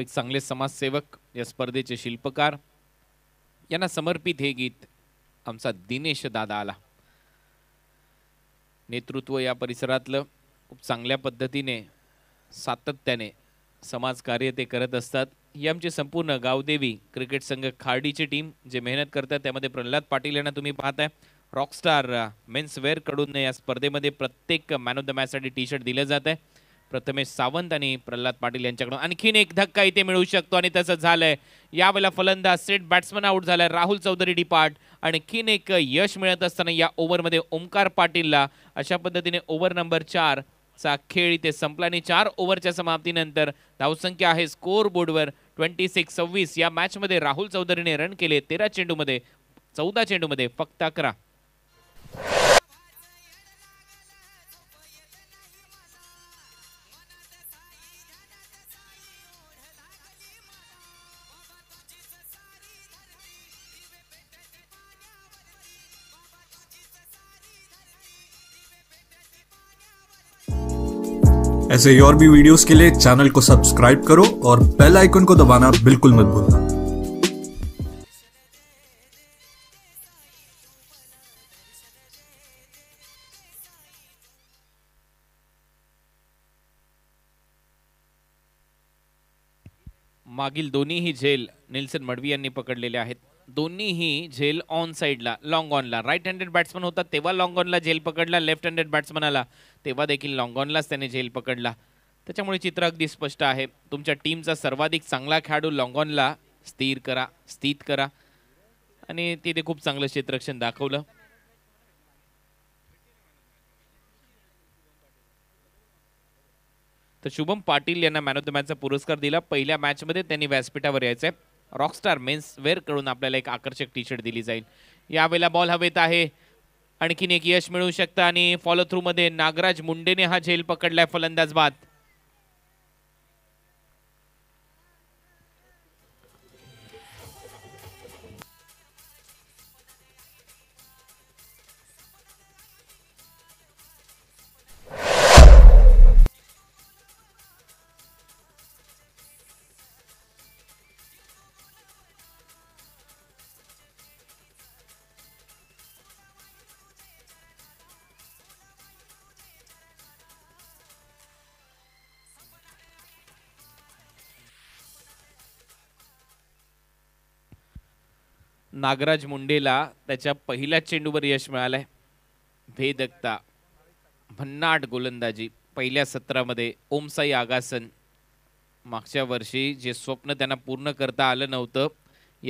एक चांगले समाजसेवक या स्पर्धेचे शिल्पकार यांना समर्पित हे गीत आमचा दिनेश दादा आला नेतृत्व या परिसरातलं खूप चांगल्या पद्धतीने सातत्याने समाजकार्य ते करत असतात ही आमची संपूर्ण गावदेवी क्रिकेट संघ खार्डीची टीम जे मेहनत करतात त्यामध्ये प्रल्हाद पाटील यांना तुम्ही पाहताय रॉकस्टार मेन्स वेअरकडून या स्पर्धेमध्ये प्रत्येक मॅन ऑफ द मॅचसाठी टी शर्ट दिलं जात आहे प्रथमेश सावंत आणि प्रल्हाद पाटील यांच्याकडून आणखीन एक धक्का इथे मिळू शकतो आणि तसं झालंय यावेळेला फलंदाज सेट बॅट्समन आउट झालाय राहुल चौधरी डिपार्ट आणखीन एक यश मिळत असताना या ओव्हरमध्ये ओमकार पाटीलला अशा पद्धतीने ओव्हर नंबर चार चा खेळ इथे संपला आणि चार ओव्हरच्या समाप्तीनंतर धावसंख्या आहे स्कोर बोर्डवर ट्वेंटी सिक्स सव्वीस या मॅचमध्ये राहुल चौधरीने रन केले तेरा चेंडूमध्ये चौदा चेंडूमध्ये फक्त अकरा ऐसे और भी वीडियोस के लिए चैनल को सब्सक्राइब करो और बेल आइकन को दबाना बिल्कुल मत भूलना मागील ही झेल निल्सन मडवी यांनी पकडलेल्या आहेत दोन्हीही झेल ऑन साईडला लाँग ऑनला राईट हँडेड बॅट्समन होता तेव्हा लाँग ऑनला झेल पकडला लेफ्ट हँडेड बॅट्समन आला तेव्हा देखील लाँग ऑनलाच त्याने झेल पकडला त्याच्यामुळे चित्र अगदी स्पष्ट आहे तुमच्या टीमचा सर्वाधिक चांगला खेळाडू लाँग ऑनला स्थिर करा स्थित करा आणि तिथे खूप चांगलं चित्रक्षण दाखवलं तर शुभम पाटील यांना मॅन ऑफ द मॅचचा पुरस्कार दिला पहिल्या मॅचमध्ये त्यांनी व्यासपीठावर यायचं आहे रॉकस्टार मेन्स कडून आपल्याला एक आकर्षक टी शर्ट दिली जाईल यावेळेला बॉल हवेत आहे आणखीन एक यश मिळू शकतं आणि फॉलो थ्रू मध्ये नागराज मुंडेने हा झेल पकडलाय फलंदाज बाद नागराज मुंडेला त्याच्या पहिल्या चेंडूवर यश मिळालंय भेदकता भन्नाट गोलंदाजी पहिल्या सत्रामध्ये ओमसाई आगासन मागच्या वर्षी जे स्वप्न त्यांना पूर्ण करता आलं नव्हतं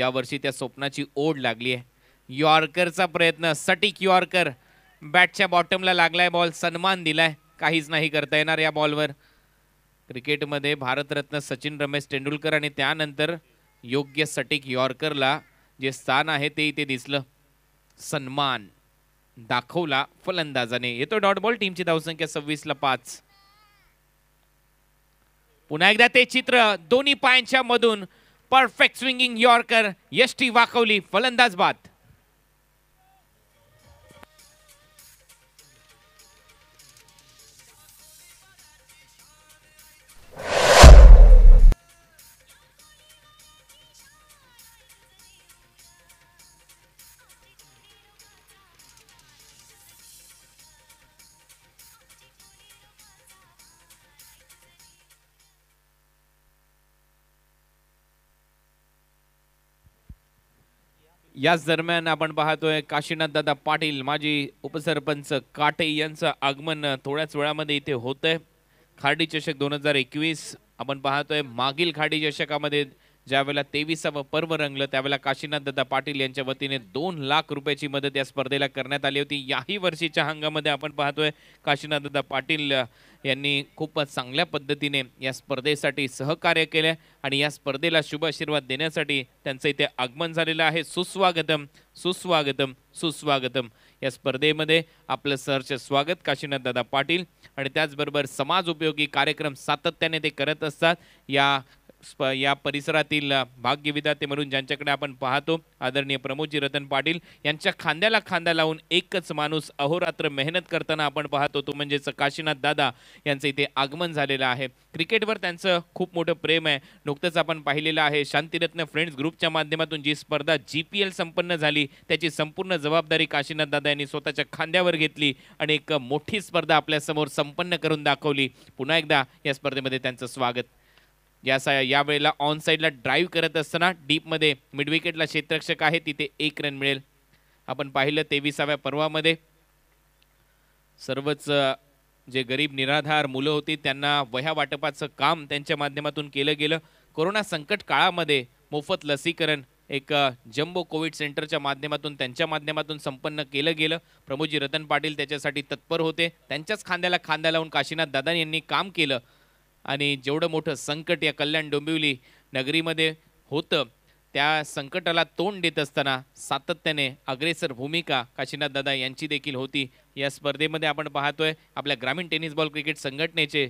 यावर्षी त्या स्वप्नाची ओढ लागली आहे यॉर्करचा प्रयत्न सटीक यॉर्कर बॅटच्या बॉटमला लागलाय बॉल सन्मान दिलाय काहीच नाही करता येणार या बॉलवर क्रिकेटमध्ये भारतरत्न सचिन रमेश तेंडुलकर आणि त्यानंतर योग्य सटीक यॉर्करला जे स्थान आहे ते इथे दिसलं सन्मान दाखवला फलंदाजाने येतो डॉट बॉल टीमची धावसंख्या सव्वीसला पाच पुन्हा एकदा ते चित्र दोन्ही पायांच्या मधून परफेक्ट स्विंगिंग यॉर्कर यष्टी वाकवली फलंदाज बाद याच दरम्यान आपण पाहतोय काशीनाथ दादा पाटील माजी उपसरपंच काटे यांचं आगमन थोड्याच वेळामध्ये इथे होतंय खाडी चषक दोन हजार एकवीस आपण पाहतोय मागील खाडी चषकामध्ये ज्यावेळेला तेवीसावं पर्व रंगलं त्यावेळेला काशीनाथ दत्ता पाटील यांच्या वतीने दोन लाख रुपयाची मदत या स्पर्धेला करण्यात आली होती याही वर्षीच्या हंगामध्ये आपण पाहतोय काशीनाथ दत्ता पाटील यांनी खूपच चांगल्या पद्धतीने या स्पर्धेसाठी सहकार्य केले आणि या स्पर्धेला शुभ आशीर्वाद देण्यासाठी त्यांचं इथे आगमन झालेलं आहे सुस्वागतम सुस्वागतम सुस्वागतम या स्पर्धेमध्ये आपलं सरचे स्वागत काशीनाथ दादा पाटील आणि त्याचबरोबर समाज उपयोगी कार्यक्रम सातत्याने ते करत असतात या या परिसरातील भाग्यविधाते म्हणून ज्यांच्याकडे आपण पाहतो आदरणीय प्रमोदजी रतन पाटील यांच्या खांद्याला खांदा लावून एकच माणूस अहोरात्र मेहनत करताना आपण पाहतो तो म्हणजेच काशीनाथ दादा यांचं इथे आगमन झालेलं आहे क्रिकेटवर त्यांचं खूप मोठं प्रेम आहे नुकतंच आपण पाहिलेलं आहे शांतिरत्न फ्रेंड्स ग्रुपच्या माध्यमातून जी स्पर्धा जी पी एल संपन्न झाली त्याची संपूर्ण जबाबदारी काशीनाथ दादा यांनी स्वतःच्या खांद्यावर घेतली आणि एक मोठी स्पर्धा आपल्यासमोर संपन्न करून दाखवली पुन्हा एकदा या स्पर्धेमध्ये त्यांचं स्वागत या सा यावेळेला ऑन साईडला ड्राईव्ह करत असताना डीपमध्ये मिडविकेटला क्षेत्रक्षक आहे तिथे एक रन मिळेल आपण पाहिलं तेविसाव्या पर्वामध्ये सर्वच जे गरीब निराधार मुलं होती त्यांना वह्या वाटपाचं काम त्यांच्या माध्यमातून केलं गेलं कोरोना संकट काळामध्ये मोफत लसीकरण एक जम्बो कोविड सेंटरच्या माध्यमातून त्यांच्या माध्यमातून संपन्न केलं गेलं प्रमोजी रतन पाटील त्याच्यासाठी तत्पर होते त्यांच्याच खांद्याला खांदा लावून काशीनाथ दादा यांनी काम केलं आणि जेवढं मोठं संकट या कल्याण डोंबिवली नगरीमध्ये होतं त्या संकटाला तोंड देत असताना सातत्याने अग्रेसर भूमिका काशीनाथ दादा यांची देखील होती या स्पर्धेमध्ये आपण पाहतोय आपल्या ग्रामीण टेनिस बॉल क्रिकेट संघटनेचे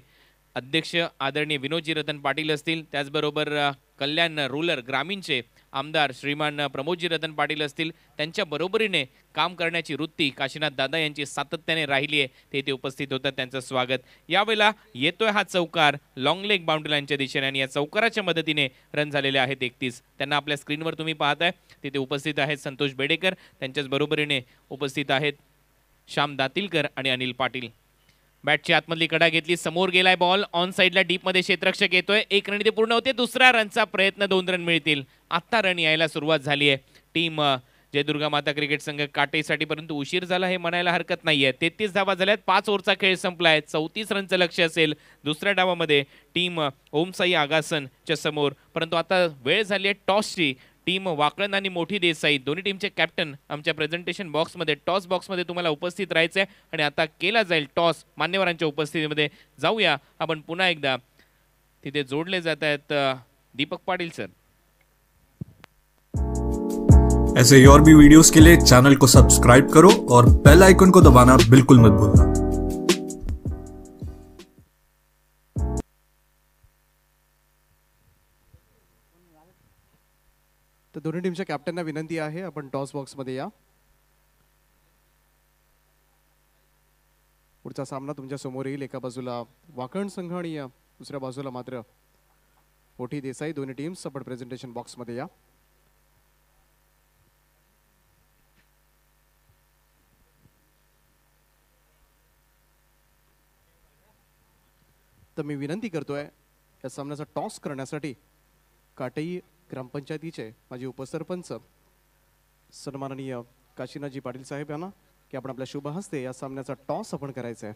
अध्यक्ष आदरणीय विनोदजी रतन पाटील असतील त्याचबरोबर कल्याण रुलर ग्रामीणचे आमदार श्रीमान प्रमोदजी रतन पाटील असतील त्यांच्या बरोबरीने काम करण्याची वृत्ती काशीनाथ दादा यांची सातत्याने राहिली आहे ते इथे उपस्थित होतात त्यांचं स्वागत यावेळेला येतोय हा चौकार लॉंगलेग बाउंड्री लाईनच्या दिशेने आणि या चौकाराच्या मदतीने रन झालेले आहेत एकतीस त्यांना आपल्या स्क्रीनवर तुम्ही पाहताय तिथे उपस्थित आहेत संतोष बेडेकर त्यांच्याच बरोबरीने उपस्थित आहेत श्याम दातीलकर आणि अनिल पाटील बॅटची आतमधली कडा घेतली समोर गेलाय बॉल ऑन साईडला डीपमध्ये क्षेत्रक्षक येतोय एक रन ते पूर्ण होते दुसरा रनचा प्रयत्न दोन रन मिळतील आत्ता रन यायला सुरुवात झाली आहे टीम जयदुर्गा माता क्रिकेट संघ काटेसाठी परंतु उशीर झाला हे म्हणायला हरकत नाहीये तेहतीस धावा झाल्यात पाच ओव्हरचा खेळ संपलाय चौतीस रनचं लक्ष असेल दुसऱ्या डावामध्ये टीम ओमसाई आगासनच्या समोर परंतु आता वेळ झाली आहे टॉसची टीम वाकळण आणि मोठी देसाई दोन्ही टीमचे कॅप्टन आमच्या प्रेझेंटेशन बॉक्समध्ये टॉस बॉक्समध्ये तुम्हाला उपस्थित राहायचं आहे आणि आता केला जाईल टॉस मान्यवरांच्या उपस्थितीमध्ये जाऊया आपण पुन्हा एकदा तिथे जोडले जात आहेत दीपक पाटील सर ऐसे और भी वीडियोस के लिए चैनल को सब्सक्राइब करो और बेल आइकन को दबाना बिल्कुल मत भूलना दोन्ही टीमच्या कॅप्टनना विनंती आहे आपण टॉस बॉक्समध्ये या पुढचा सामना तुमच्या समोर येईल एका बाजूला वाकण संघ आणि दुसऱ्या बाजूला मात्र ओठी देसाई दोन्ही टीम्स आपण प्रेझेंटेशन बॉक्समध्ये या तर मी विनंती करतोय या सामन्याचा टॉस करण्यासाठी काटई ग्रामपंचायतीचे माझे उपसरपंच सन्माननीय काशीनाथजी पाटील साहेब यांना की आपण आपल्या शुभ हस्ते या सामन्याचा टॉस आपण करायचा आहे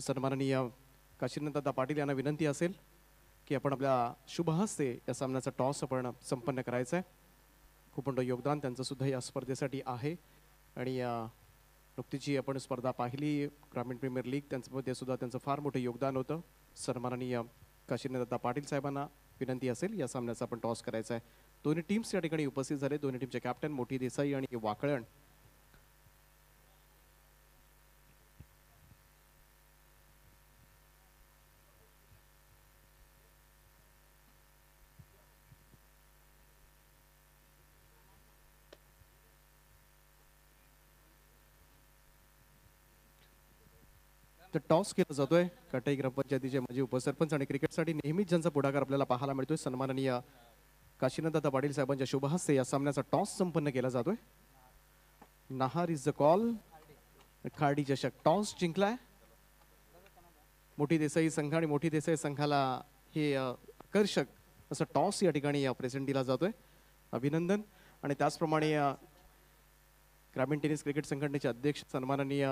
सन्माननीय काशीनाथदा पाटील यांना विनंती असेल की आपण आपल्या शुभ हस्ते या सामन्याचा टॉस आपण संपन्न करायचा आहे खूप मोठं योगदान त्यांचं सुद्धा या स्पर्धेसाठी आहे आणि नुकतीची आपण स्पर्धा पाहिली ग्रामीण प्रीमियर लीग त्यांच्यामध्ये सुद्धा त्यांचं फार मोठं योगदान होतं सन्माननीय काशीनाथदा पाटील साहेबांना विनंती असेल या सामन्याचा आपण टॉस करायचा आहे दोन्ही टीम्स या ठिकाणी उपस्थित झाले दोन्ही टीमचे कॅप्टन मोठी देसाई आणि वाकळण तर टॉस केला जातोय कटई ग्रामपंचायतीचे माजी उपसरपंच आणि क्रिकेटसाठी नेहमीच ज्यांचा पुढाकार आपल्याला पाहायला मिळतोय सन्माननीय काशीनाथदादा पाटील साहेबांच्या शुभहस्ते या सामन्याचा टॉस संपन्न केला जातोय नाहार इज द कॉल खाडी चषक टॉस जिंकलाय मोठी देसाई संघ आणि मोठी देसाई संघाला हे आकर्षक असं टॉस या ठिकाणी प्रेझेंट दिला जातोय अभिनंदन आणि त्याचप्रमाणे ग्रामीण टेनिस क्रिकेट संघटनेचे अध्यक्ष सन्माननीय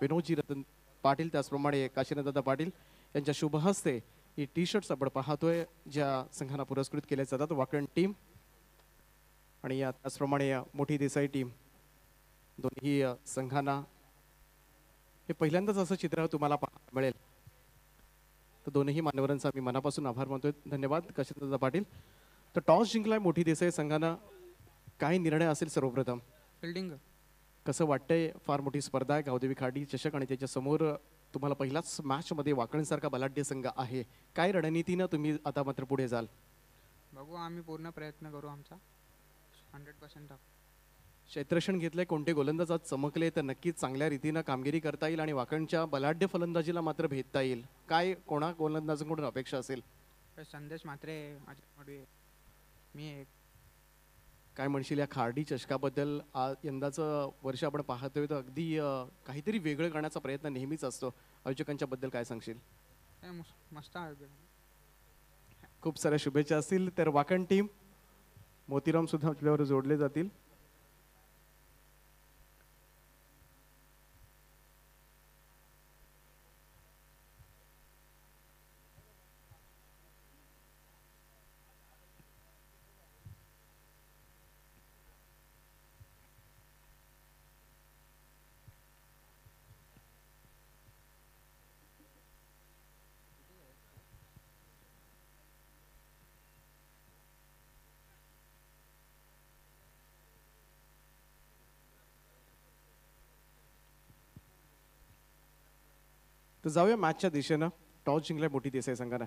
विनोजी रतन पाटील त्याचप्रमाणे काशीनाथदादा पाटील यांच्या शुभ हस्ते ही टी शर्ट्स आपण पाहतोय ज्या संघांना पुरस्कृत केल्या जातात वाकण टीम आणि या त्याचप्रमाणे मोठी देसाई टीम दोन्ही संघांना हे पहिल्यांदाच असं चित्र तुम्हाला पाहायला मिळेल तर दोन्ही मान्यवरांचा मी मनापासून आभार मानतोय धन्यवाद काशीनाथदा पाटील तर टॉस जिंकलाय मोठी देसाई संघानं काय निर्णय असेल सर्वप्रथम फिल्डिंग कसं वाटतंय फार मोठी स्पर्धा आहे गावदेवी खाडी चषक आणि त्याच्यासमोर तुम्हाला पहिलाच मॅचमध्ये वाकणसारखा बलाढ्य संघ आहे काय रणनीतीनं तुम्ही आता मात्र पुढे जाल बघू आम्ही पूर्ण प्रयत्न करू आमचा हंड्रेड पर्सेंट क्षेत्रक्षण घेतले कोणते गोलंदाज आज चमकले तर नक्कीच चांगल्या रीतीनं कामगिरी करता येईल आणि वाकणच्या बलाढ्य फलंदाजीला मात्र भेटता येईल काय कोणा गोलंदाजांकडून अपेक्षा असेल संदेश मात्रे मी एक काय म्हणशील या खारडी चषकाबद्दल यंदाचं वर्ष आपण पाहतोय तर अगदी काहीतरी वेगळं करण्याचा प्रयत्न नेहमीच असतो आयोजकांच्या बद्दल काय सांगशील खूप साऱ्या शुभेच्छा असतील तर वाकण टीम मोतीराम सुद्धा आपल्यावर जोडले जातील तर जाऊया मॅचच्या दिशेनं टॉस जिंकलाय मोठी देसाई संघानं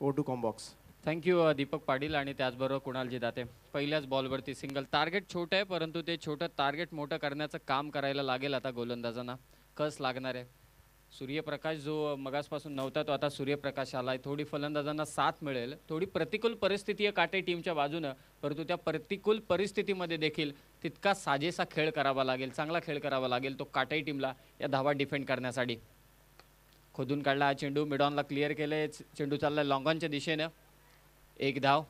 O to combox thank you Deepak Patil आणि त्याचबरोबर कुणालजी दाते पहिल्याच बॉलवरती सिंगल टार्गेट छोटं आहे परंतु ते छोटं टार्गेट मोठं करण्याचं काम करायला लागेल आता गोलंदाजांना कस लागणार आहे सूर्यप्रकाश जो मगासपासून नव्हता तो आता सूर्यप्रकाश आला आहे थोडी फलंदाजांना साथ मिळेल थोडी प्रतिकूल परिस्थिती आहे काटे टीमच्या बाजूनं परंतु त्या प्रतिकूल परिस्थितीमध्ये देखील तितका साजेसा खेळ करावा लागेल चांगला खेळ करावा लागेल तो काटाई टीमला या धावा डिफेंड करण्यासाठी खोदून काढला हा चेंडू मिड ऑनला क्लिअर केले चेंडू चालला लॉंगॉनच्या दिशेनं एक धाव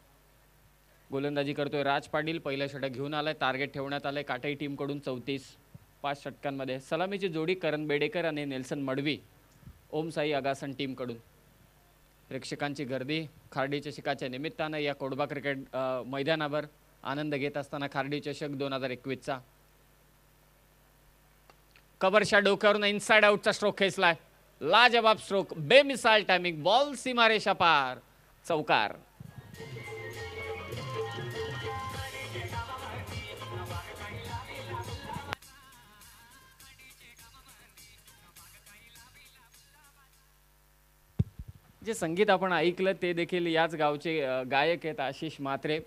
गोलंदाजी करतोय राज पाटील पहिलं षटक घेऊन आलाय टार्गेट ठेवण्यात आलंय काटाई टीमकडून चौतीस पाच षटकांमध्ये सलामीची जोडी करण बेडेकर आणि नेल्सन मडवी ओमसाई अगासन टीमकडून प्रेक्षकांची गर्दी खार्डीच्या शिकाच्या निमित्तानं या कोडबा क्रिकेट मैदानावर आनंद घेत असताना खार्डी चषक दोन हजार एकवीसचा कबरच्या डोक्यावरून इनसाइड आउटचा स्ट्रोक खेचलाय लाजवाब स्ट्रोक बेमिसाल टायमिंग बॉल सीमारेषा पार चौकार जे संगीत आपण ऐकलं ते देखील याच गावचे गायक आहेत आशिष मात्रे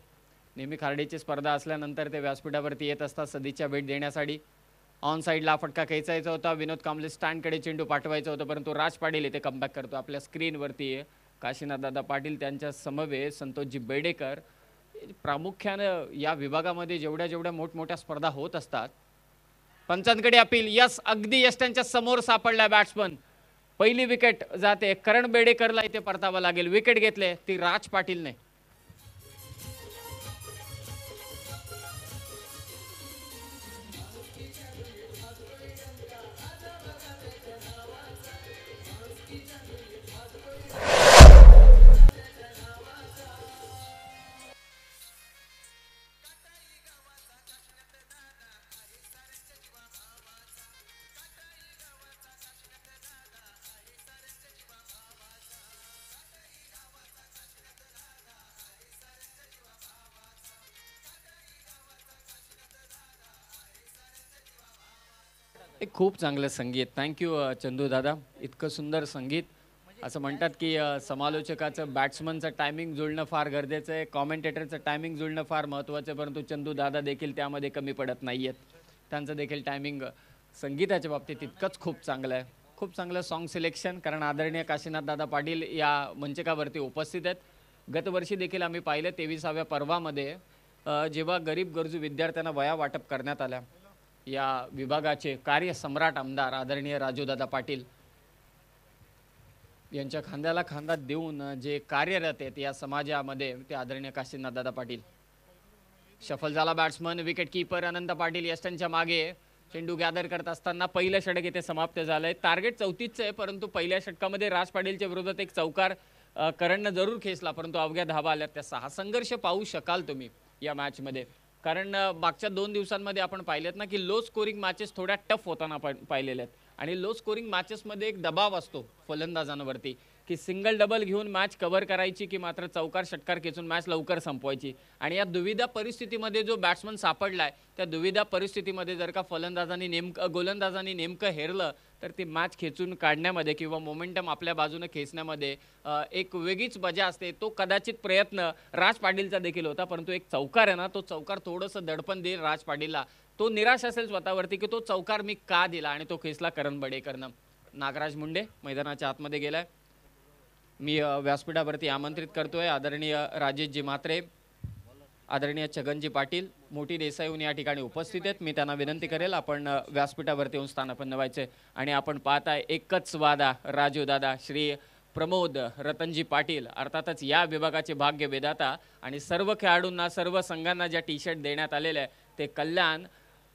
नेहमी खारडीचे स्पर्धा असल्यानंतर ते व्यासपीठावरती येत असतात सदिच्छा भेट देण्यासाठी ऑन साईडला फटका खेचायचा होता विनोद कांबले स्टँडकडे चेंडू पाठवायचा होता परंतु राज पाटील इथे कमबॅक करतो आपल्या स्क्रीनवरती काशीनाथदादा पाटील त्यांच्या समवेत संतोषजी बेडेकर प्रामुख्यानं या विभागामध्ये जेवढ्या जेवढ्या मोठमोठ्या स्पर्धा होत असतात पंचांकडे अपील यस अगदी यश त्यांच्या समोर सापडला बॅट्समन पहिली विकेट जाते करण बेडेकरला इथे परतावा लागेल विकेट घेतले ती राज पाटीलने खूप चांगलं संगीत थँक्यू चंदू दादा इतकं सुंदर संगीत असं म्हणतात की समालोचकाचं बॅट्समनचं टायमिंग जुळणं फार गरजेचं आहे कॉमेंटेटरचं टायमिंग जुळणं फार महत्त्वाचं आहे परंतु चंदू दादा देखील त्यामध्ये कमी पडत नाही आहेत त्यांचं देखील टायमिंग संगीताच्या बाबतीत इतकंच खूप चांगलं आहे खूप चांगलं सॉन्ग सिलेक्शन कारण आदरणीय काशीनाथ दादा पाटील या मंचकावरती उपस्थित आहेत गतवर्षी देखील आम्ही पाहिलं तेविसाव्या पर्वामध्ये जेव्हा गरीब गरजू विद्यार्थ्यांना वया वाटप करण्यात आल्या या विभागाचे कार्य सम्राट आमदार आदरणीय राजूदादा पाटील यांच्या खांद्याला खांदा देऊन जे कार्यरत आहेत या समाजामध्ये ते आदरणीय दादा पाटील सफल झाला batsman wicket keeper Anant Patil यस्टनच्या मागे चेंडू गॅदर करत असताना पहिलं षटक येथे समाप्त झालंय टार्गेट चौतीसचं आहे परंतु पहिल्या षटकामध्ये राज पाटीलच्या विरोधात एक चौकार करणं जरूर खेचला परंतु अवघ्या धाबा आल्या त्या सहा संघर्ष पाहू शकाल तुम्ही या मॅचमध्ये कारण मागच्या दोन दिवसांमध्ये आपण पाहिलेत ना की लो स्कोरिंग मॅचेस थोड्या टफ होताना पाहिलेल्या आहेत आणि लो स्कोरिंग मॅचेसमध्ये एक दबाव असतो फलंदाजांवरती की सिंगल डबल घेऊन मॅच कव्हर करायची की मात्र चौकार षटकार खेचून मॅच लवकर संपवायची आणि या दुविधा परिस्थितीमध्ये जो बॅट्समन सापडलाय त्या दुविधा परिस्थितीमध्ये जर का फलंदाजांनी नेमकं गोलंदाजांनी नेमकं हेरलं तर ती मॅच खेचून काढण्यामध्ये किंवा मोमेंटम आपल्या बाजूने खेचण्यामध्ये एक वेगळीच मजा असते तो कदाचित प्रयत्न राज पाटीलचा देखील होता परंतु एक चौकार आहे ना तो चौकार थोडंसं दडपण देईल राज पाटीलला तो निराश असेल स्वतःवरती की तो चौकार मी का दिला आणि तो खेचला करण बडेकरनं नागराज मुंडे मैदानाच्या आतमध्ये गेलाय मी व्यासपीठावरती आमंत्रित करतो आहे आदरणीय राजेशजी मात्रे आदरणीय छगनजी पाटील मोठी देसाईहून या ठिकाणी उपस्थित आहेत मी त्यांना विनंती करेल आपण व्यासपीठावरती येऊन स्थानापन्न व्हायचे आणि आपण पाहताय एकच वादा राजू दादा श्री प्रमोद रतनजी पाटील अर्थातच या विभागाचे भाग्य वेदाता आणि सर्व खेळाडूंना सर्व संघांना ज्या टी शर्ट देण्यात आलेल्या आहे ते कल्याण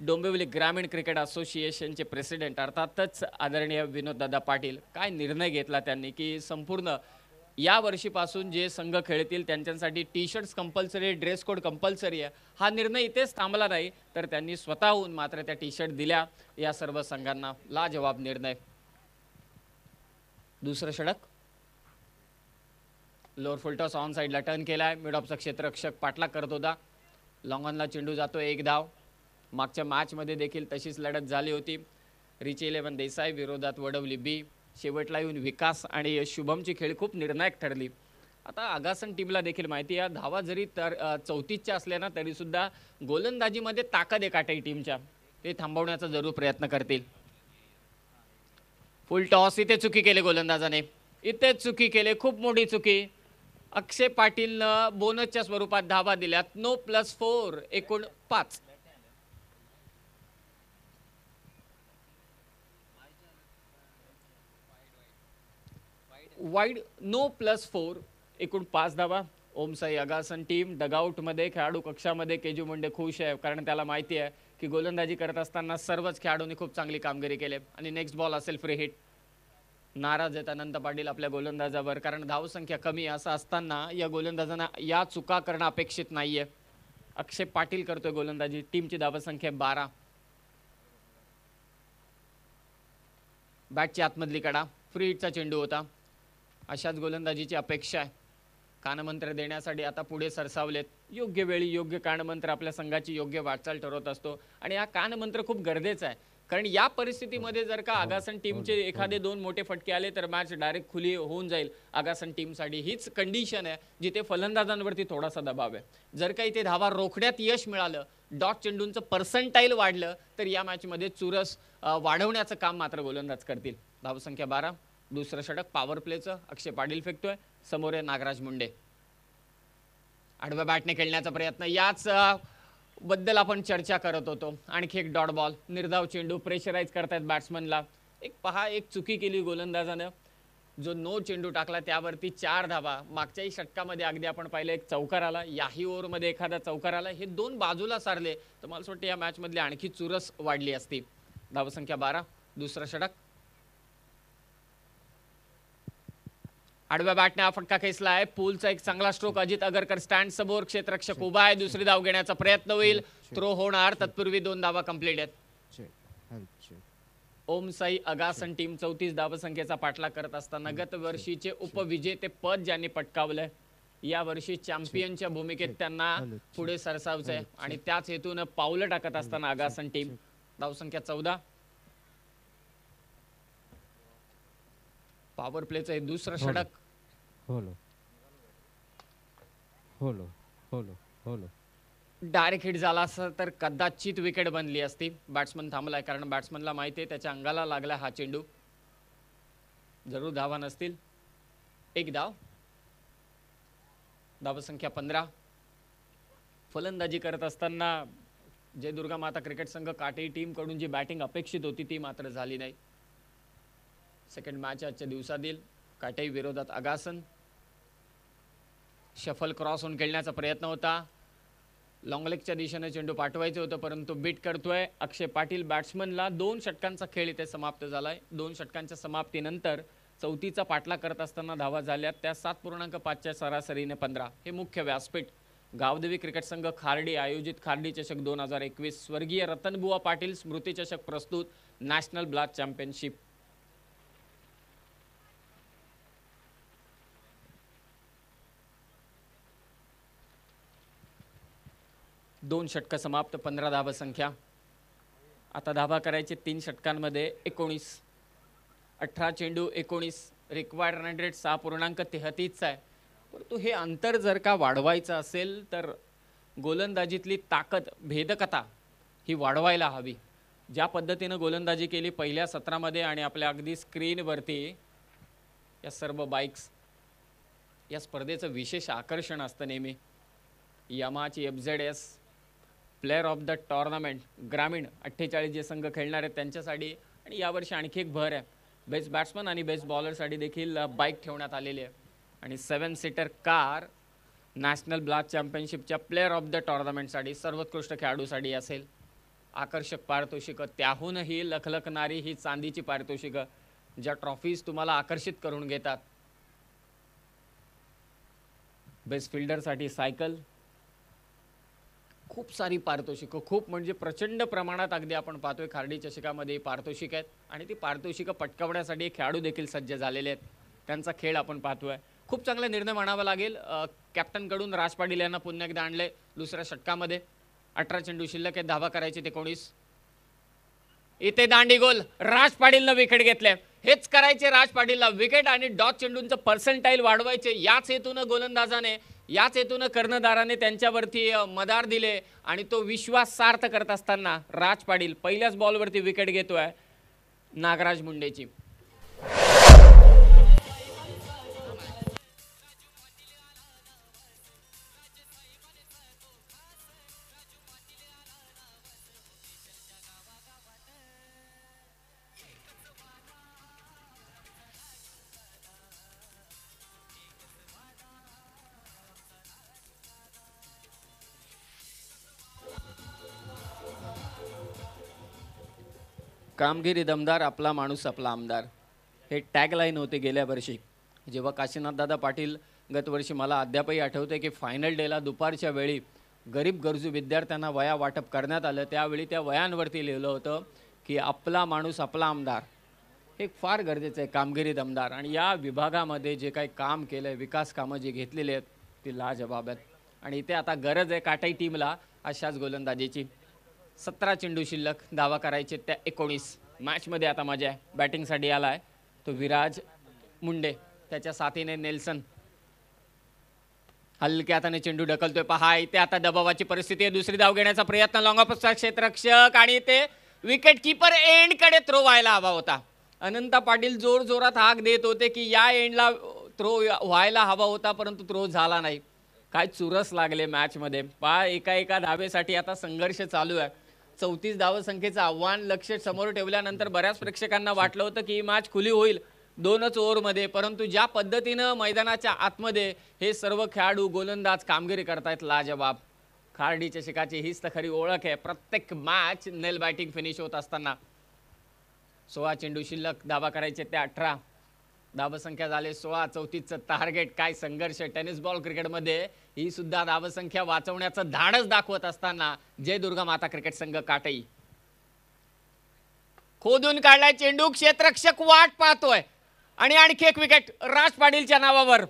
डोंबिवली ग्रामीण क्रिकेट असोसिएशनचे प्रेसिडेंट अर्थातच आदरणीय विनोददादा पाटील काय निर्णय घेतला त्यांनी की संपूर्ण या वर्षीपासून जे संघ खेळतील त्यांच्यासाठी T shirts compulsory dress code compulsory आहे हा निर्णय इथेच थांबला नाही तर त्यांनी स्वतःहून मात्र त्या टी शर्ट दिल्या या सर्व संघांना लाजवाब निर्णय दुसरं षडक लोअर फुलटॉस ऑन साईडला टर्न केला आहे ऑफचा क्षेत्ररक्षक पाटला करत होता लॉंगॉनला चेंडू जातो एक धाव मागच्या मॅचमध्ये देखील तशीच लढत झाली होती रिची इलेव्हन देसाई विरोधात वडवली बी शेवटला येऊन विकास आणि शुभमची खेळ खूप निर्णायक ठरली आता आगासन टीमला देखील माहिती आहे धावा जरी तर चौतीसच्या असल्या ना तरीसुद्धा गोलंदाजीमध्ये ताकद आहे टाई टीमच्या ते थांबवण्याचा जरूर प्रयत्न करतील फुल टॉस इथे चुकी केले गोलंदाजाने इथे चुकी केले खूप मोठी चुकी अक्षय पाटीलनं बोनसच्या स्वरूपात धावा दिल्यात नो प्लस फोर एकूण पाच वाईड नो प्लस फोर एकूण पाच धावा ओमसाई अगासन टीम डगआउटमध्ये खेळाडू कक्षामध्ये केजू मुंडे खुश आहे कारण त्याला माहिती आहे की गोलंदाजी करत असताना सर्वच खेळाडूंनी खूप चांगली कामगिरी केली आणि नेक्स्ट बॉल असेल फ्री हिट नाराज आहेत अनंत पाटील आपल्या गोलंदाजावर कारण धावसंख्या कमी असं असताना या गोलंदाजांना या चुका करणं अपेक्षित नाही आहे अक्षय पाटील करतोय गोलंदाजी टीमची धावसंख्या बारा बॅटची आतमधली कडा फ्री हिटचा चेंडू होता अशाच गोलंदाजीची अपेक्षा आहे कानमंत्र देण्यासाठी आता पुढे सरसावलेत योग्य वेळी योग्य कानमंत्र आपल्या संघाची योग्य वाटचाल ठरवत असतो आणि हा कानमंत्र खूप गरजेचा आहे कारण या परिस्थितीमध्ये जर का हो, आगासन हो, टीमचे हो. एखादे दोन मोठे फटके आले तर मॅच डायरेक्ट खुली होऊन जाईल आगासन टीमसाठी हीच कंडिशन आहे जिथे फलंदाजांवरती थोडासा दबाव आहे जर का इथे धावा रोखण्यात यश मिळालं डॉट चेंडूंचं पर्संटाईल वाढलं तर या मॅचमध्ये चुरस वाढवण्याचं काम मात्र गोलंदाज करतील धावसंख्या बारा दुसरं षटक पॉवर प्लेचं अक्षय पाटील फेकतोय समोर आहे नागराज मुंडे आडव्या बॅटने खेळण्याचा प्रयत्न याच बद्दल आपण चर्चा करत होतो आणखी एक डॉट बॉल निर्धाव चेंडू प्रेशराईज करतायत बॅट्समनला एक पहा एक चुकी केली गोलंदाजानं जो नो चेंडू टाकला त्यावरती चार धावा मागच्याही षटकामध्ये अगदी आपण पाहिलं एक चौकार आला याही ओव्हरमध्ये एखादा चौकार आला हे दोन बाजूला सारले तर मला वाटतं या मॅचमधली आणखी चुरस वाढली असती धावसंख्या बारा दुसरं षटक आडव्या बॅटने फटका खेचला आहे पूलचा एक चांगला स्ट्रोक अजित अगरकर स्टँड समोर क्षेत्ररक्षक उभा आहे दुसरी धाव घेण्याचा प्रयत्न होईल थ्रो होणार तत्पूर्वी दोन धावा कंप्लीट आहेत ओमसाई अगासन टीम चौतीस संख्येचा पाठला करत असताना गत वर्षीचे उपविजेते पद ज्यांनी पटकावलंय या वर्षी चॅम्पियनच्या भूमिकेत त्यांना पुढे सरसावचंय आणि त्याच हेतून पावलं टाकत असताना अगासन टीम धावसंख्या चौदा पॉवर प्लेचं हे दुसरं हो षडक होलो होलो होलो डायरेक्ट हिट झाला असं तर कदाचित विकेट बनली असती बॅट्समन थांबलाय कारण बॅट्समनला माहिती आहे त्याच्या अंगाला लागला हा चेंडू जरूर धावा नसतील एक धाव संख्या पंधरा फलंदाजी करत असताना जे दुर्गा माता क्रिकेट संघ टीम कडून जी बॅटिंग अपेक्षित होती ती मात्र झाली नाही सेकंड मॅच आजच्या दिवसातील काटेई विरोधात आगासन शफल क्रॉस होऊन खेळण्याचा प्रयत्न होता लॉंगलेगच्या दिशेने चेंडू पाठवायचे होतं परंतु बीट करतोय अक्षय पाटील बॅट्समनला दोन षटकांचा खेळ इथे समाप्त झालाय दोन षटकांच्या समाप्तीनंतर चौथीचा पाठला करत असताना धावा झाल्या त्या सात पूर्णांक पाचच्या सरासरीने पंधरा हे मुख्य व्यासपीठ गावदेवी क्रिकेट संघ खार्डी आयोजित खारडी चषक दोन हजार एकवीस स्वर्गीय रतनबुवा पाटील स्मृती चषक प्रस्तुत नॅशनल ब्लास्ट चॅम्पियनशिप दोन षटकं समाप्त पंधरा धाबा संख्या आता धाबा करायचे तीन षटकांमध्ये एकोणीस अठरा चेंडू एकोणीस रिक्वायर्ड रन रेट सहा पूर्णांक तेहतीसचा आहे परंतु हे अंतर जर का वाढवायचं असेल तर गोलंदाजीतली ताकद भेदकता ही वाढवायला हवी ज्या पद्धतीनं गोलंदाजी केली पहिल्या सत्रामध्ये आणि आपल्या अगदी स्क्रीनवरती या सर्व बाईक्स या स्पर्धेचं विशेष आकर्षण असतं नेहमी यमाची F Z S player of the tournament ग्रामीण अठ्ठेचाळीस जे संघ खेळणार आहेत त्यांच्यासाठी आणि यावर्षी आणखी एक भर आहे बेस्ट बॅट्समन आणि बेस्ट बॉलरसाठी देखील बाईक ठेवण्यात आलेली आहे आणि seven seater car national blast चॅम्पियनशिपच्या प्लेअर ऑफ द टॉर्नामेंटसाठी सर्वोत्कृष्ट खेळाडूसाठी असेल आकर्षक पारितोषिकं त्याहूनही लखलखणारी ही चांदीची पारितोषिकं ज्या ट्रॉफीज तुम्हाला आकर्षित करून घेतात बेस्ट फिल्डरसाठी सायकल खूप सारी पारितोषिकं खूप म्हणजे प्रचंड प्रमाणात अगदी आपण पाहतोय खारडी चषकामध्ये पारितोषिक आहेत आणि ती पारितोषिकं पटकावण्यासाठी खेळाडू देखील सज्ज झालेले आहेत त्यांचा खेळ आपण पाहतोय खूप चांगला निर्णय म्हणावा लागेल कॅप्टनकडून राज पाटील यांना पुन्हा एकदा आणले दुसऱ्या षटकामध्ये अठरा चेंडू शिल्लक आहेत धावा करायचे ते कोणीस इथे दांडी गोल राज पाटीलनं विकेट घेतले हेच करायचे राज पाटीलला विकेट आणि डॉट चेंडूंचं पर्सेंटाईल वाढवायचे याच हेतून गोलंदाजाने याच हेतून कर्णधाराने त्यांच्यावरती मदार दिले आणि तो विश्वास सार्थ करत असताना राज पाडील पहिल्याच बॉलवरती विकेट घेतोय नागराज मुंडेची कामगिरी दमदार आपला माणूस आपला आमदार हे टॅगलाईन होते गेल्या वर्षी जेव्हा काशीनाथदादा पाटील गतवर्षी मला अद्यापही आठवते की फायनल डेला दुपारच्या वेळी गरीब गरजू विद्यार्थ्यांना वया वाटप करण्यात आलं त्यावेळी त्या वयांवरती लिहिलं होतं की आपला माणूस आपला आमदार हे फार गरजेचं आहे कामगिरी दमदार आणि या विभागामध्ये जे काही काम केलं आहे विकास कामं जी घेतलेली आहेत ती लाजबाब आहेत आणि इथे आता गरज आहे काटाई टीमला अशाच गोलंदाजीची सतरा चेंडू शिल्लक दावा करायचे त्या एकोणीस मॅचमध्ये आता माझ्या आहे बॅटिंगसाठी आला आहे तो विराज मुंडे त्याच्या साथीने नेल्सन हलक्या हाताने चेंडू ढकलतोय पहा इथे आता दबावाची परिस्थिती आहे दुसरी धाव घेण्याचा प्रयत्न लॉंगापचा क्षेत्ररक्षक आणि ते विकेट किपर एंडकडे थ्रो व्हायला हवा होता अनंत पाटील जोर जोरात हाक देत होते की या एंडला थ्रो व्हायला हवा होता परंतु थ्रो झाला नाही काय चुरस लागले मॅचमध्ये पहा एका एका धावेसाठी आता संघर्ष चालू आहे चौतीस संख्येचं आव्हान लक्ष समोर ठेवल्यानंतर बऱ्याच प्रेक्षकांना वाटलं होतं की ही मॅच खुली होईल दोनच ओव्हरमध्ये परंतु ज्या पद्धतीनं मैदानाच्या आतमध्ये हे सर्व खेळाडू गोलंदाज कामगिरी करतायत लाजबाब खारडी चषकाची हीच तर खरी ओळख आहे प्रत्येक मॅच नेल बॅटिंग फिनिश होत असताना सोळा चेंडू शिल्लक दावा करायचे ते अठरा धावसंख्या झाले सोळा चौतीसचं टार्गेट काय संघर्ष टेनिस बॉल क्रिकेटमध्ये ही सुद्धा धावसंख्या वाचवण्याचं धाडच दाखवत असताना जय दुर्गा माता क्रिकेट संघ काटई खोदून काढलाय चेंडू क्षेत्रक्षक वाट पाहतोय आणि आणखी एक विकेट राज पाटीलच्या नावावर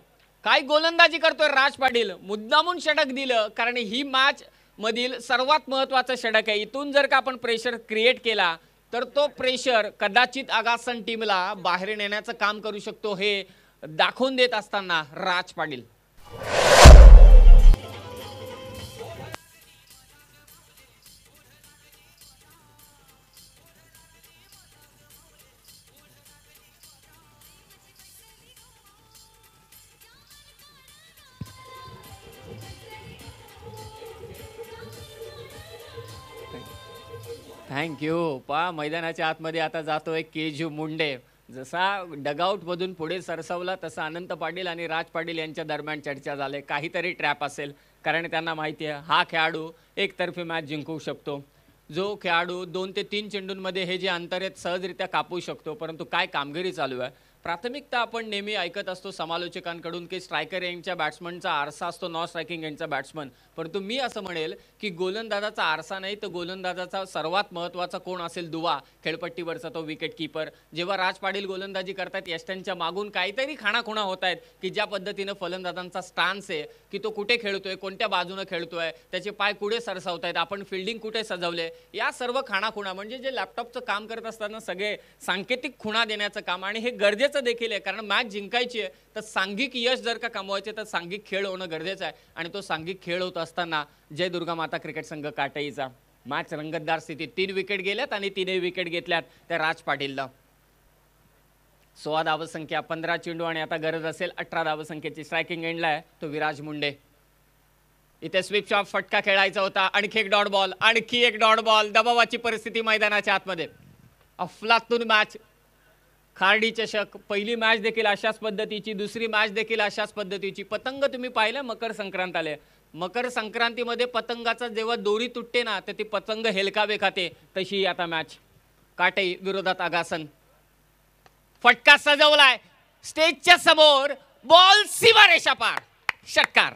काय गोलंदाजी करतोय राज पाटील मुद्दामून षटक दिलं कारण ही मॅच मधील सर्वात महत्वाचं षटक आहे इथून जर का आपण प्रेशर क्रिएट केला तर तो प्रेशर कदाचित आगासन टीमला बाहेर नेण्याचं काम करू शकतो हे दाखवून देत असताना राज पाटील थँक्यू पा मैदानाच्या आतमध्ये आता जातोय के जी मुंडे जसा डगआउटमधून पुढे सरसवला तसा अनंत पाटील आणि राज पाटील यांच्या दरम्यान चर्चा झाली काहीतरी ट्रॅप असेल कारण त्यांना माहिती आहे हा खेळाडू एकतर्फी मॅच जिंकू शकतो जो खेळाडू दोन ते तीन चेंडूंमध्ये हे जे अंतर आहेत सहजरित्या कापू शकतो परंतु काय कामगिरी चालू आहे प्राथमिकता आपण नेहमी ऐकत असतो समालोचकांकडून की स्ट्रायकर एंडच्या बॅट्समनचा आरसा असतो नॉन स्ट्रायकिंग एंडचा बॅट्समन परंतु मी असं म्हणेल की गोलंदाजाचा आरसा नाही तर गोलंदाजाचा सर्वात महत्त्वाचा कोण असेल दुवा खेळपट्टीवरचा तो विकेट किपर जेव्हा राज पाटील गोलंदाजी करतायत यष्ट्यांच्या मागून काहीतरी खाणाखुणा होत आहेत की ज्या पद्धतीनं फलंदाजांचा स्टान्स आहे की तो कुठे खेळतोय कोणत्या बाजूनं खेळतोय त्याचे पाय कुठे सरसावत आहेत आपण फिल्डिंग कुठे सजवले या सर्व खाणाखुणा म्हणजे जे लॅपटॉपचं काम करत असताना सगळे सांकेतिक खुणा देण्याचं काम आणि हे गरजेचं गरजेचं देखील आहे कारण मॅच जिंकायची आहे तर सांघिक यश जर का कमवायचे तर सांघिक खेळ होणं गरजेचं आहे आणि तो सांघिक खेळ होत असताना जय दुर्गा माता क्रिकेट संघ काटईचा मॅच रंगतदार स्थितीत तीन विकेट गेल्यात आणि तीनही विकेट घेतल्यात त्या राज पाटीलला सोळा धावसंख्या पंधरा चेंडू आणि आता गरज असेल अठरा धावसंख्येची स्ट्रायकिंग एंडला आहे तो विराज मुंडे इथे स्विपच्या फटका खेळायचा होता आणखी एक डॉट बॉल आणखी एक डॉट बॉल दबावाची परिस्थिती मैदानाच्या आतमध्ये अफलातून मॅच खारडी चषक पहिली मॅच देखील अशाच पद्धतीची दुसरी मॅच देखील अशाच पद्धतीची पतंग तुम्ही पाहिलं मकर संक्रांत आले मकर संक्रांतीमध्ये पतंगाचा जेव्हा दोरी तुटते ना तर ती पतंग हेलकावे खाते तशी आता मॅच काटे विरोधात आगासन फटका सजवलाय स्टेजच्या समोर बॉल सिवारेषा पार षटकार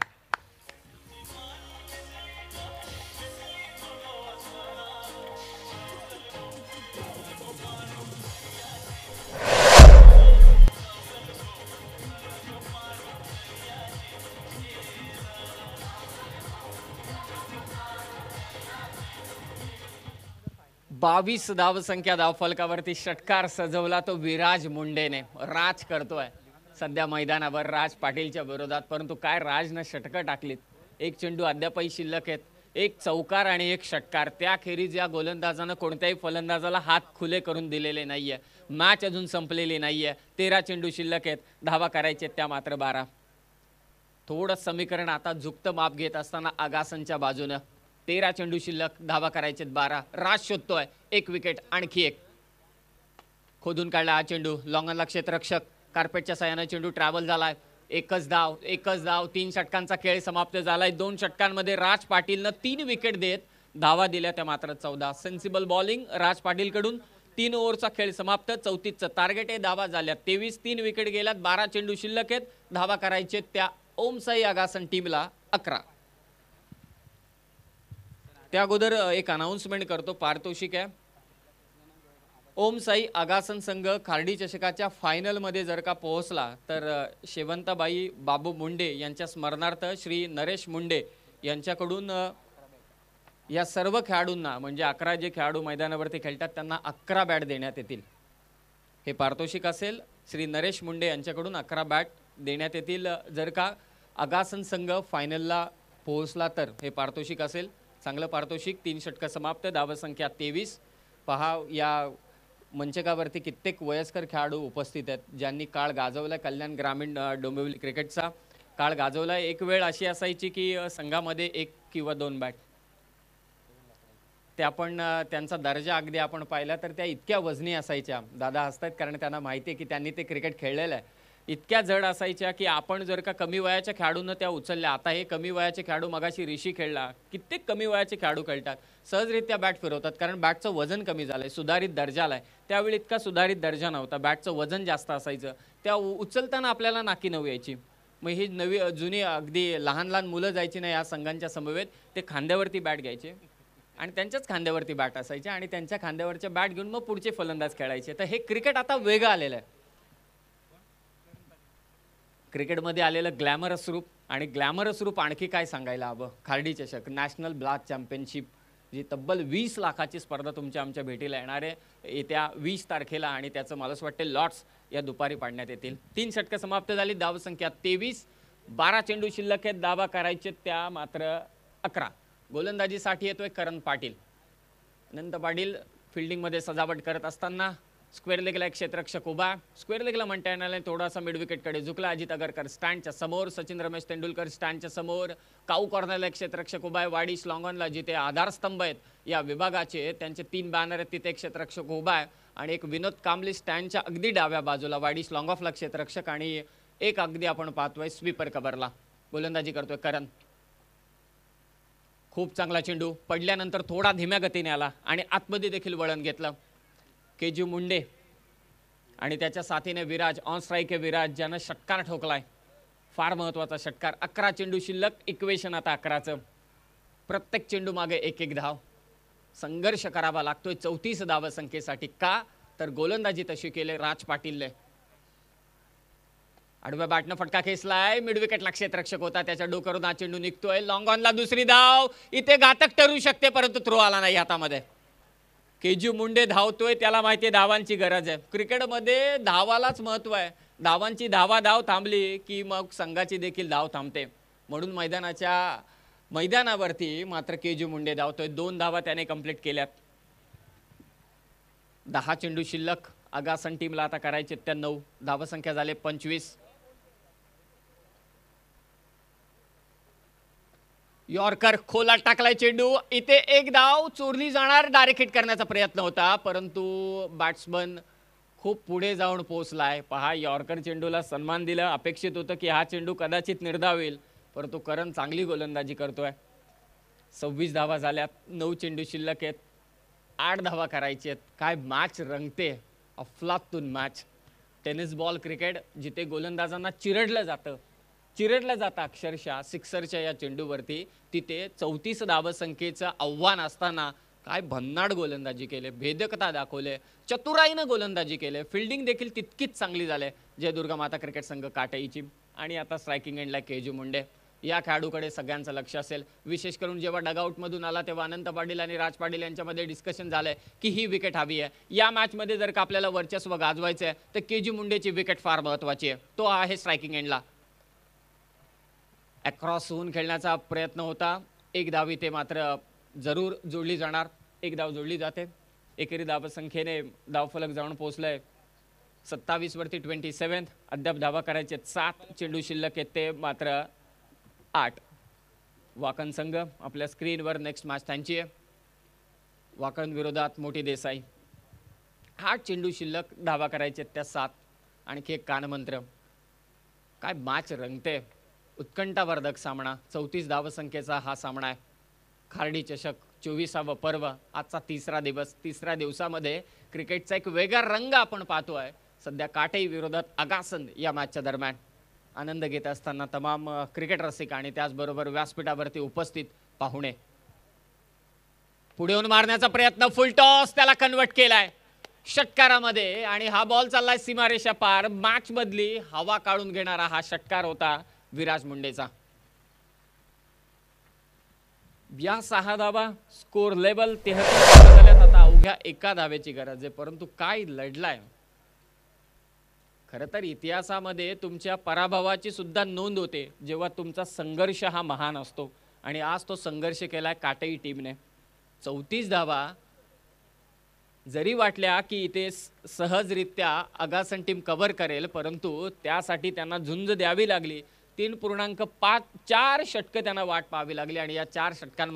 बावीस धावसंख्या फलकावरती षटकार सजवला तो विराज मुंडेने राज करतोय सध्या मैदानावर राज पाटीलच्या विरोधात परंतु काय राजनं षटकं टाकलीत एक चेंडू अद्यापही शिल्लक आहेत एक चौकार आणि एक षटकार त्याखेरीज या गोलंदाजानं कोणत्याही फलंदाजाला हात खुले करून दिलेले नाही आहे मॅच अजून संपलेली नाही आहे तेरा चेंडू शिल्लक आहेत धावा करायचे त्या मात्र बारा थोडं समीकरण आता झुकतं माप घेत असताना आगासनच्या बाजूनं तेरा चेंडू शिल्लक धावा करायचे बारा राज शोधतोय एक विकेट आणखी एक खोदून काढला हा चेंडू लॉंगनला क्षेत्ररक्षक कार्पेटच्या सहाय्यानं चेंडू ट्रॅव्हल झालाय एकच धाव एकच धाव तीन षटकांचा खेळ समाप्त झालाय दोन षटकांमध्ये राज पाटीलनं तीन विकेट देत धावा दिल्या त्या मात्र चौदा सेन्सिबल बॉलिंग राज पाटीलकडून तीन ओव्हरचा खेळ समाप्त चौतीसचं टार्गेट आहे धावा झाल्या तेवीस तीन विकेट गेल्यात बारा चेंडू शिल्लक आहेत धावा करायचे त्या ओमसाई आगासन टीमला अकरा त्या अगोदर एक अनाऊन्समेंट करतो पारितोषिक आहे ओम साई आगासन संघ खार्डी चषकाच्या फायनलमध्ये जर का पोहोचला तर शेवंताबाई बाबू मुंडे यांच्या स्मरणार्थ श्री नरेश मुंडे यांच्याकडून या सर्व खेळाडूंना म्हणजे अकरा जे खेळाडू मैदानावरती खेळतात त्यांना अकरा बॅट देण्यात येतील हे पारितोषिक असेल श्री नरेश मुंडे यांच्याकडून अकरा बॅट देण्यात येतील जर का आगासन संघ फायनलला पोहोचला तर हे पारितोषिक असेल चांगलं पारितोषिक तीन षटकं समाप्त धावसंख्या तेवीस पहा या मंचकावरती कित्येक वयस्कर खेळाडू उपस्थित आहेत ज्यांनी काळ गाजवला कल्याण ग्रामीण डोंबिवली क्रिकेटचा काळ गाजवला एक वेळ अशी असायची की संघामध्ये एक किंवा दोन बॅट त्या पण त्यांचा दर्जा अगदी आपण पाहिला तर त्या इतक्या वजनी असायच्या दादा असतात कारण त्यांना माहिती आहे की त्यांनी ते क्रिकेट खेळलेलं आहे इतक्या जड असायच्या की आपण जर का कमी वयाच्या खेळाडूंना त्या उचलल्या आता हे कमी वयाचे खेळाडू मगाशी ऋषी खेळला कित्येक कमी वयाचे खेळाडू खेळतात सहजरित्या बॅट फिरवतात कारण बॅटचं वजन कमी झालं आहे सुधारित दर्जाला आहे त्यावेळी इतका सुधारित दर्जा नव्हता बॅटचं वजन जास्त असायचं त्या उचलताना आपल्याला नाकी नवी यायची मग ही नवी जुनी अगदी लहान लहान मुलं जायची ना या संघांच्या समवेत ते खांद्यावरती बॅट घ्यायचे आणि त्यांच्याच खांद्यावरती बॅट असायचे आणि त्यांच्या खांद्यावरच्या बॅट घेऊन मग पुढचे फलंदाज खेळायचे तर हे क्रिकेट आता वेगळं आलेलं आहे क्रिकेटमध्ये आलेलं ग्लॅमरस रूप आणि ग्लॅमरस रूप आणखी काय सांगायला हवं खार्डी चषक नॅशनल ब्लास्ट चॅम्पियनशिप जी तब्बल वीस लाखाची स्पर्धा तुमच्या आमच्या भेटीला येणार आहे येत्या वीस तारखेला आणि त्याचं असं वाटते लॉट्स या दुपारी पाडण्यात येतील तीन षटकं समाप्त झाली धावसंख्या तेवीस बारा चेंडू शिल्लक आहेत दावा करायचे त्या मात्र अकरा गोलंदाजीसाठी येतोय करण पाटील अनंत पाटील फिल्डिंगमध्ये सजावट करत असताना स्क्वेअर लेगला एक क्षेत्ररक्षक उभा स्क्वेअर लेगला म्हणता येणार थोडासा मिड विकेटकडे झुकला अजित अगरकर स्टँडच्या समोर सचिन रमेश तेंडुलकर स्टँडच्या समोर काऊ कॉर्नरला एक क्षेत्ररक्षक उभा आहे वाडी स्लॉंगॉनला जिथे आधारस्तंभ आहेत या विभागाचे त्यांचे तीन बॅनर आहेत तिथे एक क्षेत्ररक्षक उभा आहे आणि एक विनोद कांबली स्टँडच्या अगदी डाव्या बाजूला वाडी लॉंगॉफला क्षेत्रक्षक आणि एक अगदी आपण पाहतोय स्वीपर कबरला गोलंदाजी करतोय करण खूप चांगला चेंडू पडल्यानंतर थोडा धीम्या गतीने आला आणि आतमध्ये देखील वळण घेतलं के मुंडे आणि त्याच्या साथीने विराज ऑन स्ट्राईक आहे विराज ज्यानं षटकार ठोकलाय फार महत्त्वाचा षटकार अकरा चेंडू शिल्लक इक्वेशन आता अकराचं प्रत्येक चेंडू मागे एक एक धाव संघर्ष करावा लागतोय चौतीस धाव संख्येसाठी का तर गोलंदाजी तशी केले राज पाटीलने आडव्या बॅटनं फटका खेचलाय मिडविकेटला रक्षक होता त्याच्या डोकरून हा चेंडू निघतोय लॉंग ऑनला दुसरी धाव इथे घातक ठरू शकते परंतु थ्रो आला नाही हातामध्ये के जी मुंडे धावतोय त्याला माहिती आहे धावांची गरज आहे क्रिकेटमध्ये धावालाच महत्त्व आहे धावांची धावा धाव थांबली की मग संघाची देखील धाव थांबते म्हणून मैदानाच्या मैदानावरती मात्र के जी मुंडे धावतोय दोन धावा त्याने कंप्लीट केल्यात दहा चेंडू शिल्लक अगासन टीमला आता करायचे त्या नऊ धावसंख्या झाले पंचवीस यॉर्कर खोलात टाकलाय चेंडू इथे एक धाव चोरली जाणार डायरेक्ट हिट करण्याचा प्रयत्न होता परंतु बॅट्समन खूप पुढे जाऊन पोहोचलाय पहा यॉर्कर चेंडूला सन्मान दिला अपेक्षित होतं की हा चेंडू कदाचित निर्धा होईल परंतु करण चांगली गोलंदाजी करतोय सव्वीस धावा झाल्यात नऊ चेंडू शिल्लक आहेत आठ धावा करायची आहेत काय मॅच रंगते अफलातून मॅच टेनिस बॉल क्रिकेट जिथे गोलंदाजांना चिरडलं जातं चिरडला जाता अक्षरशः सिक्सरच्या या चेंडूवरती तिथे चौतीस धावसंख्येचं आव्हान असताना काय भन्नाड गोलंदाजी केले भेदकता दाखवले चतुराईनं गोलंदाजी केले फिल्डिंग देखील तितकीच चांगली झाले दुर्गा माता क्रिकेट संघ काटईची आणि आता स्ट्रायकिंग एंडला के जी मुंडे या खेळाडूकडे सगळ्यांचं लक्ष असेल विशेष करून जेव्हा डगआउटमधून आला तेव्हा अनंत पाटील आणि राज पाटील यांच्यामध्ये डिस्कशन झालंय की ही विकेट हवी आहे या मॅचमध्ये जर का आपल्याला वर्चस्व गाजवायचं आहे तर के जी मुंडेची विकेट फार महत्त्वाची आहे तो आहे स्ट्रायकिंग एंडला अक्रॉस होऊन खेळण्याचा प्रयत्न होता एक धाव इथे मात्र जरूर जोडली जाणार एक धाव जोडली जाते एकेरी धावसंख्येने धावफलक जाऊन पोहोचलं आहे सत्तावीसवरती ट्वेंटी सेवन अद्याप धावा करायचे सात चेंडू शिल्लक आहेत ते मात्र आठ वाकन संघ आपल्या स्क्रीनवर नेक्स्ट मॅच त्यांची आहे वाकन विरोधात मोठी देसाई आठ चेंडू शिल्लक धावा करायचे त्या सात आणखी एक कानमंत्र काय मॅच रंगते उत्कंठावर्धक सामना चौतीस धावसंख्येचा हा सामना आहे खारडी चषक चोवीसावं पर्व आजचा तिसरा दिवस तिसऱ्या दिवसामध्ये क्रिकेटचा एक वेगळा रंग आपण पाहतोय सध्या काटे विरोधात अगासन या मॅचच्या दरम्यान आनंद घेत असताना तमाम क्रिकेट रसिक आणि त्याचबरोबर व्यासपीठावरती उपस्थित पाहुणे पुढे येऊन मारण्याचा प्रयत्न फुल टॉस त्याला कन्वर्ट केलाय षटकारामध्ये आणि हा बॉल चाललाय सीमारेषा पार मॅच बदली हवा काढून घेणारा हा षटकार होता विराज मुंडेचा या सहा धावा स्कोर लेवल तेहतीस आता अवघ्या एका धावेची गरज आहे परंतु काय लढलाय खरं तर इतिहासामध्ये तुमच्या पराभवाची सुद्धा नोंद होते जेव्हा तुमचा संघर्ष हा महान असतो आणि आज तो संघर्ष केलाय काटई टीमने चौतीस धावा जरी वाटल्या की इथे सहजरित्या अगासन टीम कव्हर करेल परंतु त्यासाठी त्यांना झुंज द्यावी लागली तीन पूर्णांक पाच चार षटकं त्यांना वाट पाहावी लागली आणि या चार षटकांमध्ये